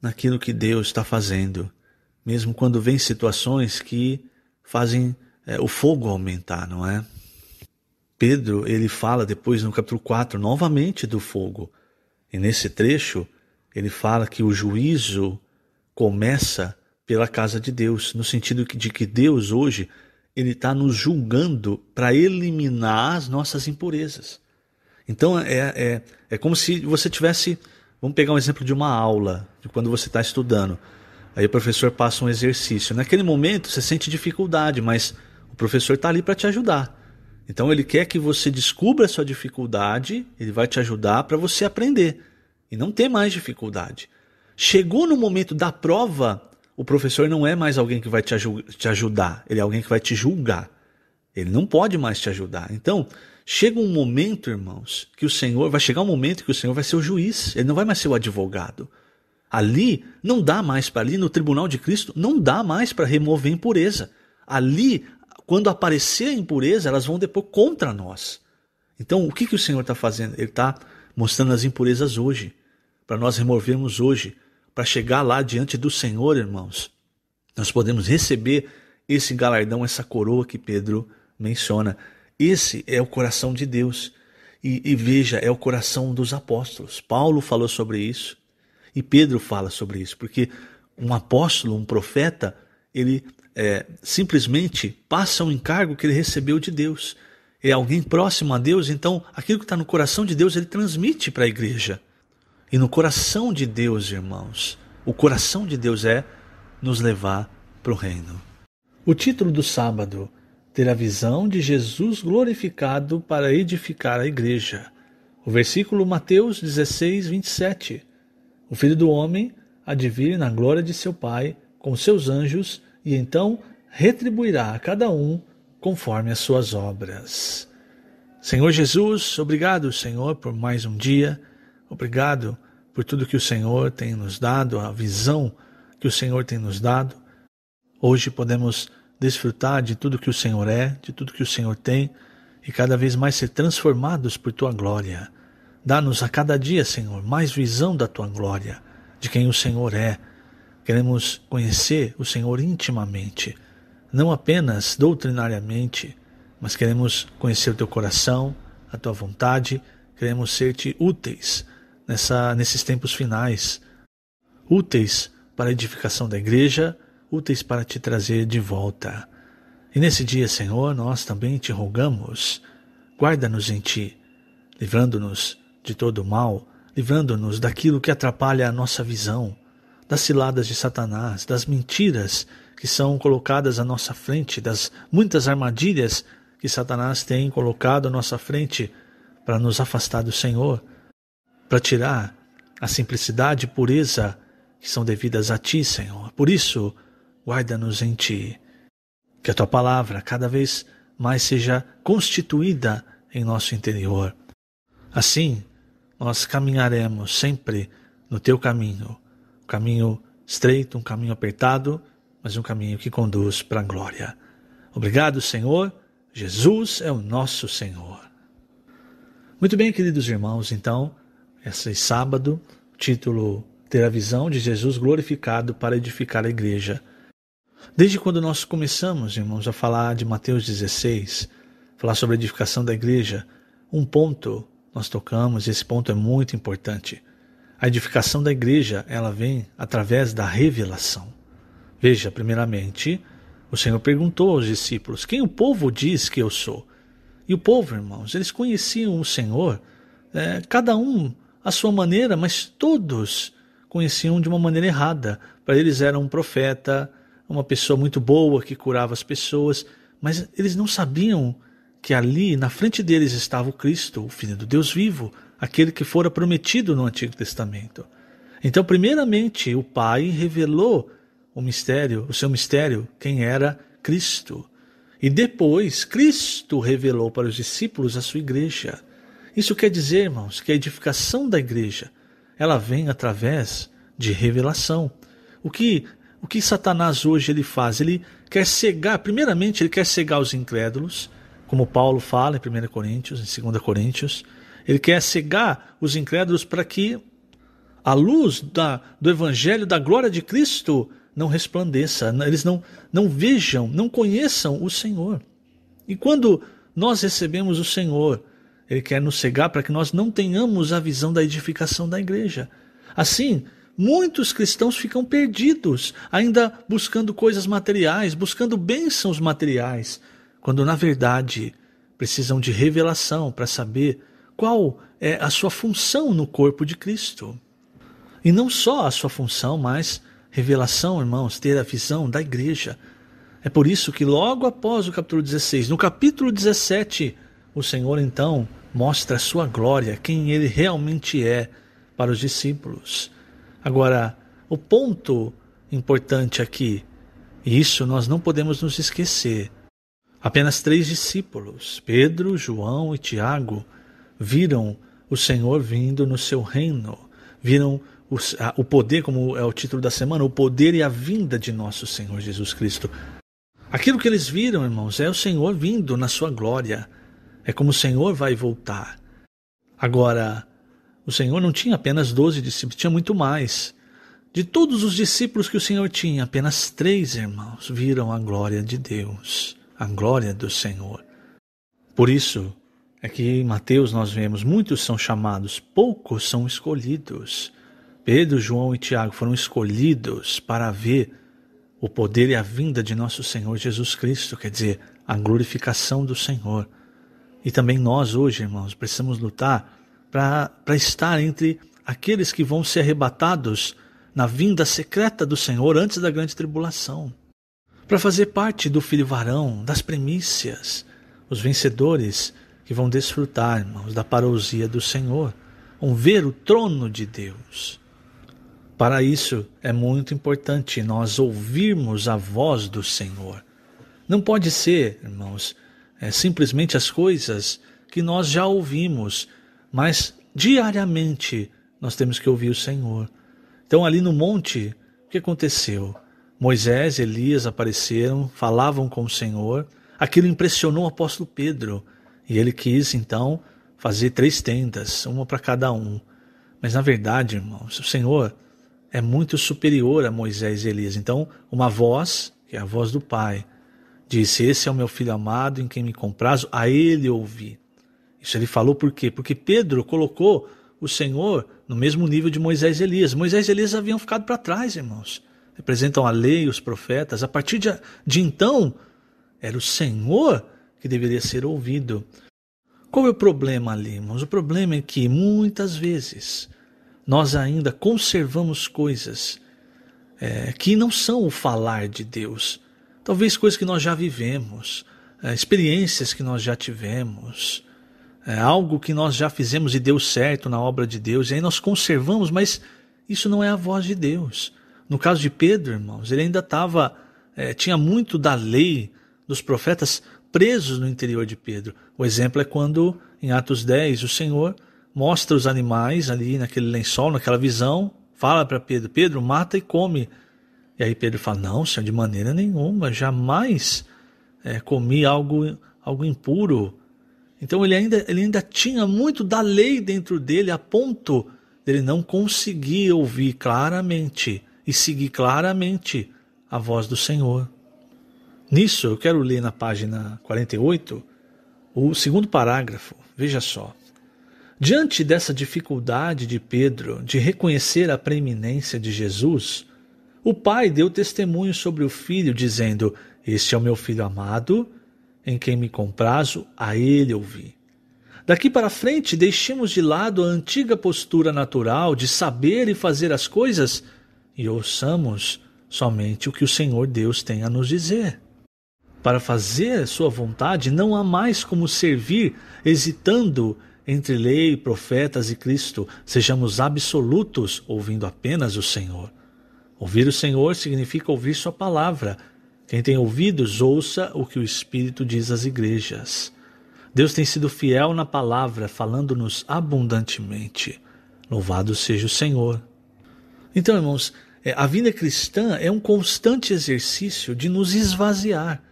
naquilo que Deus está fazendo, mesmo quando vem situações que fazem é, o fogo aumentar, não é? Pedro, ele fala depois no capítulo 4 novamente do fogo. E nesse trecho, ele fala que o juízo começa pela casa de Deus, no sentido de que Deus hoje ele está nos julgando para eliminar as nossas impurezas. Então é, é, é como se você tivesse. Vamos pegar um exemplo de uma aula, de quando você está estudando. Aí o professor passa um exercício. Naquele momento você sente dificuldade, mas o professor está ali para te ajudar. Então ele quer que você descubra a sua dificuldade, ele vai te ajudar para você aprender e não ter mais dificuldade. Chegou no momento da prova, o professor não é mais alguém que vai te, aj te ajudar, ele é alguém que vai te julgar. Ele não pode mais te ajudar. Então, chega um momento, irmãos, que o Senhor vai chegar um momento que o Senhor vai ser o juiz, ele não vai mais ser o advogado. Ali não dá mais para ali no tribunal de Cristo, não dá mais para remover impureza. Ali quando aparecer a impureza, elas vão depor contra nós. Então, o que, que o Senhor está fazendo? Ele está mostrando as impurezas hoje, para nós removermos hoje, para chegar lá diante do Senhor, irmãos. Nós podemos receber esse galardão, essa coroa que Pedro menciona. Esse é o coração de Deus. E, e, veja, é o coração dos apóstolos. Paulo falou sobre isso e Pedro fala sobre isso, porque um apóstolo, um profeta, ele é, simplesmente passa um encargo que ele recebeu de Deus. É alguém próximo a Deus, então aquilo que está no coração de Deus ele transmite para a igreja. E no coração de Deus, irmãos, o coração de Deus é nos levar para o reino. O título do sábado ter a visão de Jesus glorificado para edificar a igreja. O versículo Mateus 16, 27. O filho do homem advire na glória de seu Pai com seus anjos e então retribuirá a cada um conforme as suas obras. Senhor Jesus, obrigado, Senhor, por mais um dia. Obrigado por tudo que o Senhor tem nos dado, a visão que o Senhor tem nos dado. Hoje podemos desfrutar de tudo que o Senhor é, de tudo que o Senhor tem e cada vez mais ser transformados por tua glória. Dá-nos a cada dia, Senhor, mais visão da tua glória, de quem o Senhor é Queremos conhecer o Senhor intimamente, não apenas doutrinariamente, mas queremos conhecer o teu coração, a tua vontade, queremos ser-te úteis nessa, nesses tempos finais úteis para a edificação da igreja, úteis para te trazer de volta. E nesse dia, Senhor, nós também te rogamos, guarda-nos em ti, livrando-nos de todo o mal, livrando-nos daquilo que atrapalha a nossa visão das ciladas de Satanás, das mentiras que são colocadas à nossa frente, das muitas armadilhas que Satanás tem colocado à nossa frente para nos afastar do Senhor, para tirar a simplicidade e pureza que são devidas a Ti, Senhor. Por isso, guarda-nos em Ti. Que a Tua palavra cada vez mais seja constituída em nosso interior. Assim, nós caminharemos sempre no Teu caminho um caminho estreito, um caminho apertado, mas um caminho que conduz para a glória. Obrigado, Senhor. Jesus é o nosso Senhor. Muito bem, queridos irmãos, então, esse sábado, título Ter a visão de Jesus glorificado para edificar a igreja. Desde quando nós começamos, irmãos, a falar de Mateus 16, falar sobre a edificação da igreja, um ponto nós tocamos, e esse ponto é muito importante. A edificação da igreja, ela vem através da revelação. Veja, primeiramente, o Senhor perguntou aos discípulos: Quem o povo diz que eu sou? E o povo, irmãos, eles conheciam o Senhor, é, cada um à sua maneira, mas todos conheciam de uma maneira errada. Para eles era um profeta, uma pessoa muito boa que curava as pessoas, mas eles não sabiam que ali, na frente deles, estava o Cristo, o Filho do Deus vivo, aquele que fora prometido no Antigo Testamento. Então, primeiramente, o Pai revelou o mistério, o seu mistério, quem era Cristo. E depois, Cristo revelou para os discípulos a sua igreja. Isso quer dizer, irmãos, que a edificação da igreja, ela vem através de revelação. O que o que Satanás hoje ele faz? Ele quer cegar, primeiramente ele quer cegar os incrédulos, como Paulo fala em 1 Coríntios, em 2 Coríntios, ele quer cegar os incrédulos para que a luz da, do evangelho, da glória de Cristo, não resplandeça, eles não, não vejam, não conheçam o Senhor. E quando nós recebemos o Senhor, Ele quer nos cegar para que nós não tenhamos a visão da edificação da igreja. Assim, muitos cristãos ficam perdidos, ainda buscando coisas materiais, buscando bênçãos materiais, quando na verdade precisam de revelação para saber qual é a sua função no corpo de Cristo. E não só a sua função, mas revelação, irmãos, ter a visão da igreja. É por isso que logo após o capítulo 16, no capítulo 17, o Senhor então mostra a sua glória, quem ele realmente é para os discípulos. Agora, o ponto importante aqui, e isso nós não podemos nos esquecer, apenas três discípulos, Pedro, João e Tiago, viram o Senhor vindo no seu reino, viram o, a, o poder, como é o título da semana, o poder e a vinda de nosso Senhor Jesus Cristo. Aquilo que eles viram, irmãos, é o Senhor vindo na sua glória. É como o Senhor vai voltar. Agora, o Senhor não tinha apenas doze discípulos, tinha muito mais. De todos os discípulos que o Senhor tinha, apenas três irmãos viram a glória de Deus, a glória do Senhor. Por isso, é que em Mateus nós vemos muitos são chamados, poucos são escolhidos. Pedro, João e Tiago foram escolhidos para ver o poder e a vinda de nosso Senhor Jesus Cristo, quer dizer, a glorificação do Senhor. E também nós hoje, irmãos, precisamos lutar para estar entre aqueles que vão ser arrebatados na vinda secreta do Senhor antes da grande tribulação, para fazer parte do filho varão, das primícias. Os vencedores que vão desfrutar, irmãos, da parousia do Senhor, vão ver o trono de Deus. Para isso é muito importante nós ouvirmos a voz do Senhor. Não pode ser, irmãos, é, simplesmente as coisas que nós já ouvimos, mas diariamente nós temos que ouvir o Senhor. Então, ali no monte, o que aconteceu? Moisés e Elias apareceram, falavam com o Senhor. Aquilo impressionou o apóstolo Pedro. E ele quis então fazer três tendas, uma para cada um. Mas na verdade, irmãos, o Senhor é muito superior a Moisés e Elias. Então, uma voz, que é a voz do Pai, disse: Esse é o meu filho amado em quem me comprazo, a ele ouvi. Isso ele falou por quê? Porque Pedro colocou o Senhor no mesmo nível de Moisés e Elias. Moisés e Elias haviam ficado para trás, irmãos. Representam a lei, os profetas. A partir de, de então, era o Senhor que deveria ser ouvido. Qual é o problema, irmãos? O problema é que muitas vezes nós ainda conservamos coisas é, que não são o falar de Deus. Talvez coisas que nós já vivemos, é, experiências que nós já tivemos, é, algo que nós já fizemos e deu certo na obra de Deus, e aí nós conservamos, mas isso não é a voz de Deus. No caso de Pedro, irmãos, ele ainda estava, é, tinha muito da lei dos profetas presos no interior de Pedro. O exemplo é quando, em Atos 10, o Senhor mostra os animais ali naquele lençol, naquela visão, fala para Pedro: Pedro, mata e come. E aí Pedro fala: Não, Senhor, de maneira nenhuma, jamais é, comi algo, algo impuro. Então ele ainda, ele ainda tinha muito da lei dentro dele, a ponto dele não conseguir ouvir claramente e seguir claramente a voz do Senhor. Nisso, eu quero ler na página 48 o segundo parágrafo. Veja só. Diante dessa dificuldade de Pedro de reconhecer a preeminência de Jesus, o pai deu testemunho sobre o filho, dizendo: Este é o meu filho amado, em quem me comprazo, a ele ouvi. Daqui para frente, deixemos de lado a antiga postura natural de saber e fazer as coisas e ouçamos somente o que o Senhor Deus tem a nos dizer para fazer sua vontade, não há mais como servir hesitando entre lei, profetas e Cristo. Sejamos absolutos ouvindo apenas o Senhor. Ouvir o Senhor significa ouvir Sua palavra. Quem tem ouvidos, ouça o que o Espírito diz às igrejas. Deus tem sido fiel na palavra, falando-nos abundantemente. Louvado seja o Senhor. Então, irmãos, é, a vida cristã é um constante exercício de nos esvaziar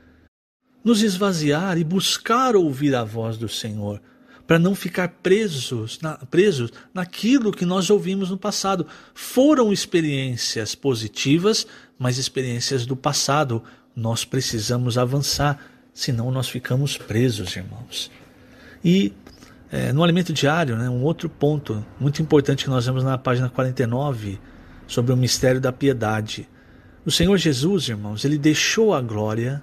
nos esvaziar e buscar ouvir a voz do Senhor, para não ficar presos, na, presos naquilo que nós ouvimos no passado. Foram experiências positivas, mas experiências do passado. Nós precisamos avançar, senão nós ficamos presos, irmãos. E é, no alimento diário, né, um outro ponto muito importante que nós vemos na página 49 sobre o mistério da piedade. O Senhor Jesus, irmãos, ele deixou a glória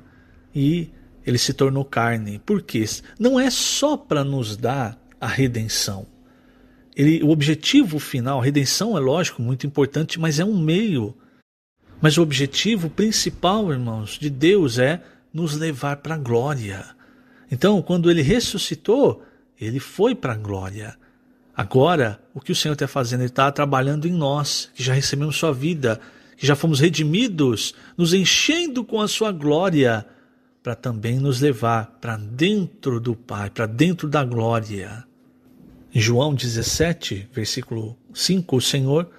e ele se tornou carne. Por quê? Não é só para nos dar a redenção. Ele, o objetivo final, a redenção é lógico, muito importante, mas é um meio. Mas o objetivo principal, irmãos, de Deus é nos levar para a glória. Então, quando ele ressuscitou, ele foi para a glória. Agora, o que o Senhor está fazendo? Ele está trabalhando em nós, que já recebemos sua vida, que já fomos redimidos, nos enchendo com a sua glória para também nos levar para dentro do Pai, para dentro da glória. Em João 17, versículo 5, o Senhor,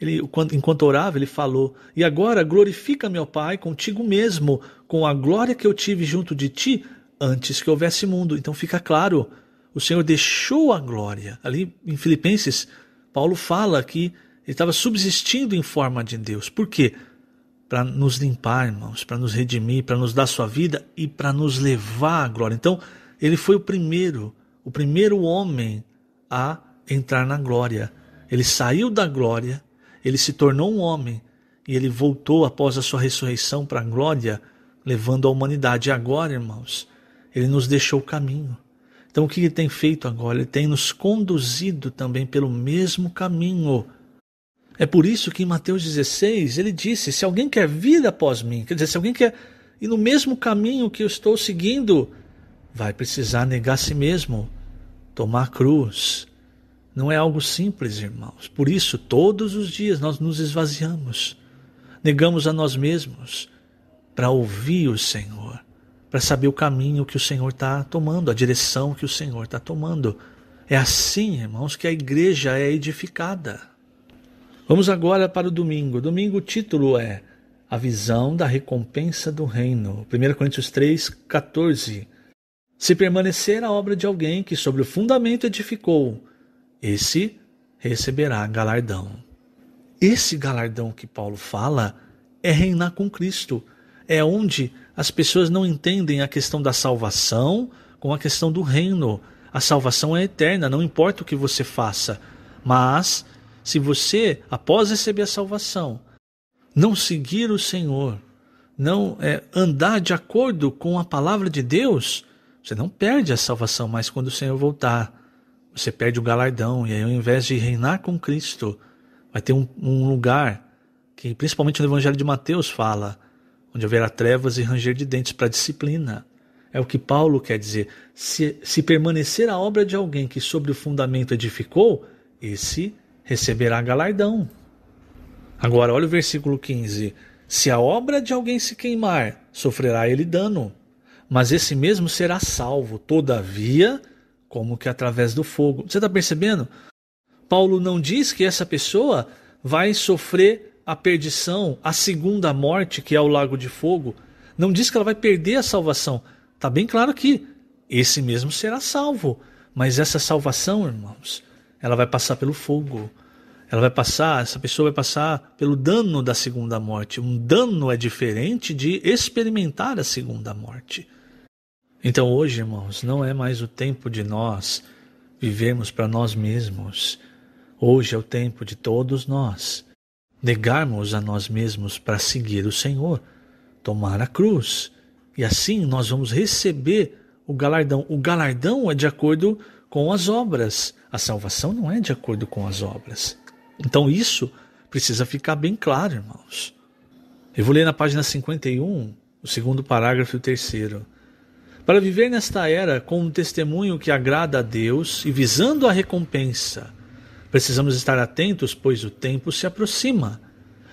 ele, enquanto orava, ele falou: E agora glorifica meu Pai contigo mesmo, com a glória que eu tive junto de ti antes que houvesse mundo. Então fica claro, o Senhor deixou a glória. Ali em Filipenses, Paulo fala que ele estava subsistindo em forma de Deus. Por quê? para nos limpar, irmãos, para nos redimir, para nos dar sua vida e para nos levar à glória. Então, ele foi o primeiro, o primeiro homem a entrar na glória. Ele saiu da glória, ele se tornou um homem e ele voltou após a sua ressurreição para a glória, levando a humanidade. E agora, irmãos, ele nos deixou o caminho. Então, o que ele tem feito agora? Ele tem nos conduzido também pelo mesmo caminho é por isso que em Mateus 16 ele disse: Se alguém quer vir após mim, quer dizer, se alguém quer ir no mesmo caminho que eu estou seguindo, vai precisar negar a si mesmo, tomar a cruz. Não é algo simples, irmãos. Por isso, todos os dias nós nos esvaziamos, negamos a nós mesmos para ouvir o Senhor, para saber o caminho que o Senhor está tomando, a direção que o Senhor está tomando. É assim, irmãos, que a igreja é edificada. Vamos agora para o domingo. Domingo o título é A Visão da Recompensa do Reino. 1 Coríntios 3, 14. Se permanecer a obra de alguém que sobre o fundamento edificou, esse receberá galardão. Esse galardão que Paulo fala é reinar com Cristo. É onde as pessoas não entendem a questão da salvação com a questão do reino. A salvação é eterna, não importa o que você faça, mas se você, após receber a salvação, não seguir o Senhor, não é, andar de acordo com a palavra de Deus, você não perde a salvação, mas quando o Senhor voltar, você perde o galardão. E aí, ao invés de reinar com Cristo, vai ter um, um lugar que, principalmente no Evangelho de Mateus, fala: onde haverá trevas e ranger de dentes para disciplina. É o que Paulo quer dizer. Se, se permanecer a obra de alguém que sobre o fundamento edificou, esse receberá galardão. Agora, olha o versículo 15: Se a obra de alguém se queimar, sofrerá ele dano, mas esse mesmo será salvo, todavia, como que através do fogo. Você está percebendo? Paulo não diz que essa pessoa vai sofrer a perdição, a segunda morte, que é o lago de fogo. Não diz que ela vai perder a salvação. Está bem claro que esse mesmo será salvo. Mas essa salvação, irmãos, ela vai passar pelo fogo. Ela vai passar, essa pessoa vai passar pelo dano da segunda morte. Um dano é diferente de experimentar a segunda morte. Então hoje, irmãos, não é mais o tempo de nós vivermos para nós mesmos. Hoje é o tempo de todos nós negarmos a nós mesmos para seguir o Senhor, tomar a cruz. E assim nós vamos receber o galardão. O galardão é de acordo com as obras. A salvação não é de acordo com as obras. Então isso precisa ficar bem claro, irmãos. Eu vou ler na página 51, o segundo parágrafo e o terceiro. Para viver nesta era com um testemunho que agrada a Deus e visando a recompensa, precisamos estar atentos, pois o tempo se aproxima.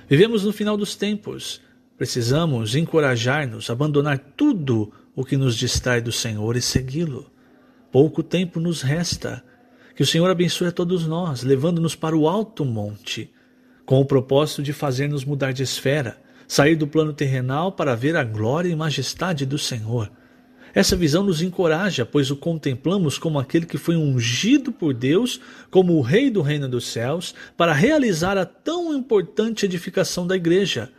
Vivemos no final dos tempos. Precisamos encorajar-nos, abandonar tudo o que nos distrai do Senhor e segui-lo. Pouco tempo nos resta. Que o Senhor abençoe a todos nós, levando-nos para o alto monte, com o propósito de fazer-nos mudar de esfera, sair do plano terrenal para ver a glória e majestade do Senhor. Essa visão nos encoraja, pois o contemplamos como aquele que foi ungido por Deus como o Rei do Reino dos Céus para realizar a tão importante edificação da Igreja.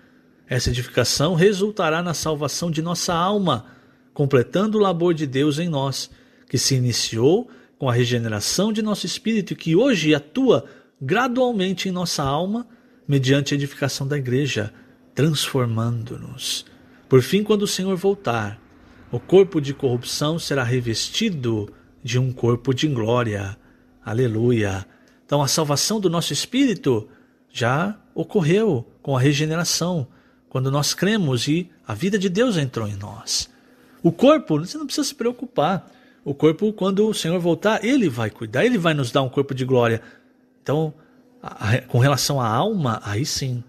Essa edificação resultará na salvação de nossa alma, completando o labor de Deus em nós, que se iniciou com a regeneração de nosso espírito que hoje atua gradualmente em nossa alma mediante a edificação da igreja, transformando-nos. Por fim, quando o Senhor voltar, o corpo de corrupção será revestido de um corpo de glória. Aleluia! Então, a salvação do nosso espírito já ocorreu com a regeneração, quando nós cremos e a vida de Deus entrou em nós. O corpo, você não precisa se preocupar o corpo, quando o Senhor voltar, ele vai cuidar, ele vai nos dar um corpo de glória. Então, a, a, com relação à alma, aí sim.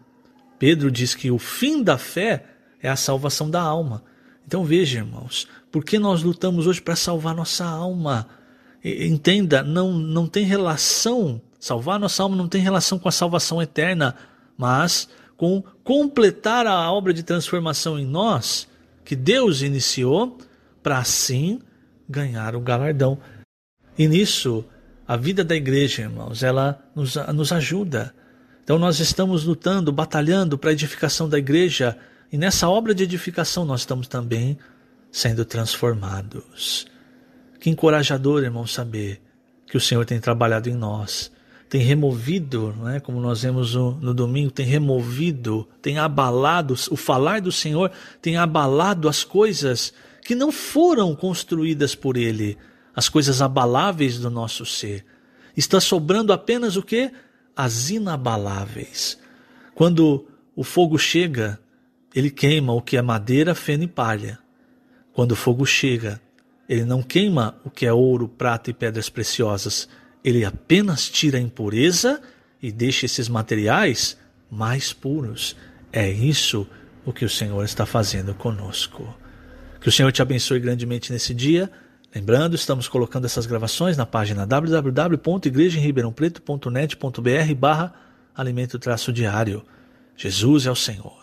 Pedro diz que o fim da fé é a salvação da alma. Então veja, irmãos, por que nós lutamos hoje para salvar nossa alma? E, entenda, não, não tem relação, salvar nossa alma não tem relação com a salvação eterna, mas com completar a obra de transformação em nós que Deus iniciou, para assim ganhar o galardão. E nisso, a vida da igreja, irmãos, ela nos, nos ajuda. Então nós estamos lutando, batalhando para a edificação da igreja, e nessa obra de edificação nós estamos também sendo transformados. Que encorajador, irmão, saber que o Senhor tem trabalhado em nós, tem removido, né, como nós vemos no, no domingo, tem removido, tem abalado, o falar do Senhor tem abalado as coisas que não foram construídas por ele, as coisas abaláveis do nosso ser. Está sobrando apenas o que? As inabaláveis. Quando o fogo chega, ele queima o que é madeira, feno e palha. Quando o fogo chega, ele não queima o que é ouro, prata e pedras preciosas. Ele apenas tira a impureza e deixa esses materiais mais puros. É isso o que o Senhor está fazendo conosco. Que o Senhor te abençoe grandemente nesse dia. Lembrando, estamos colocando essas gravações na página www.igrejaemribeirãopreto.net.br barra alimento traço diário. Jesus é o Senhor.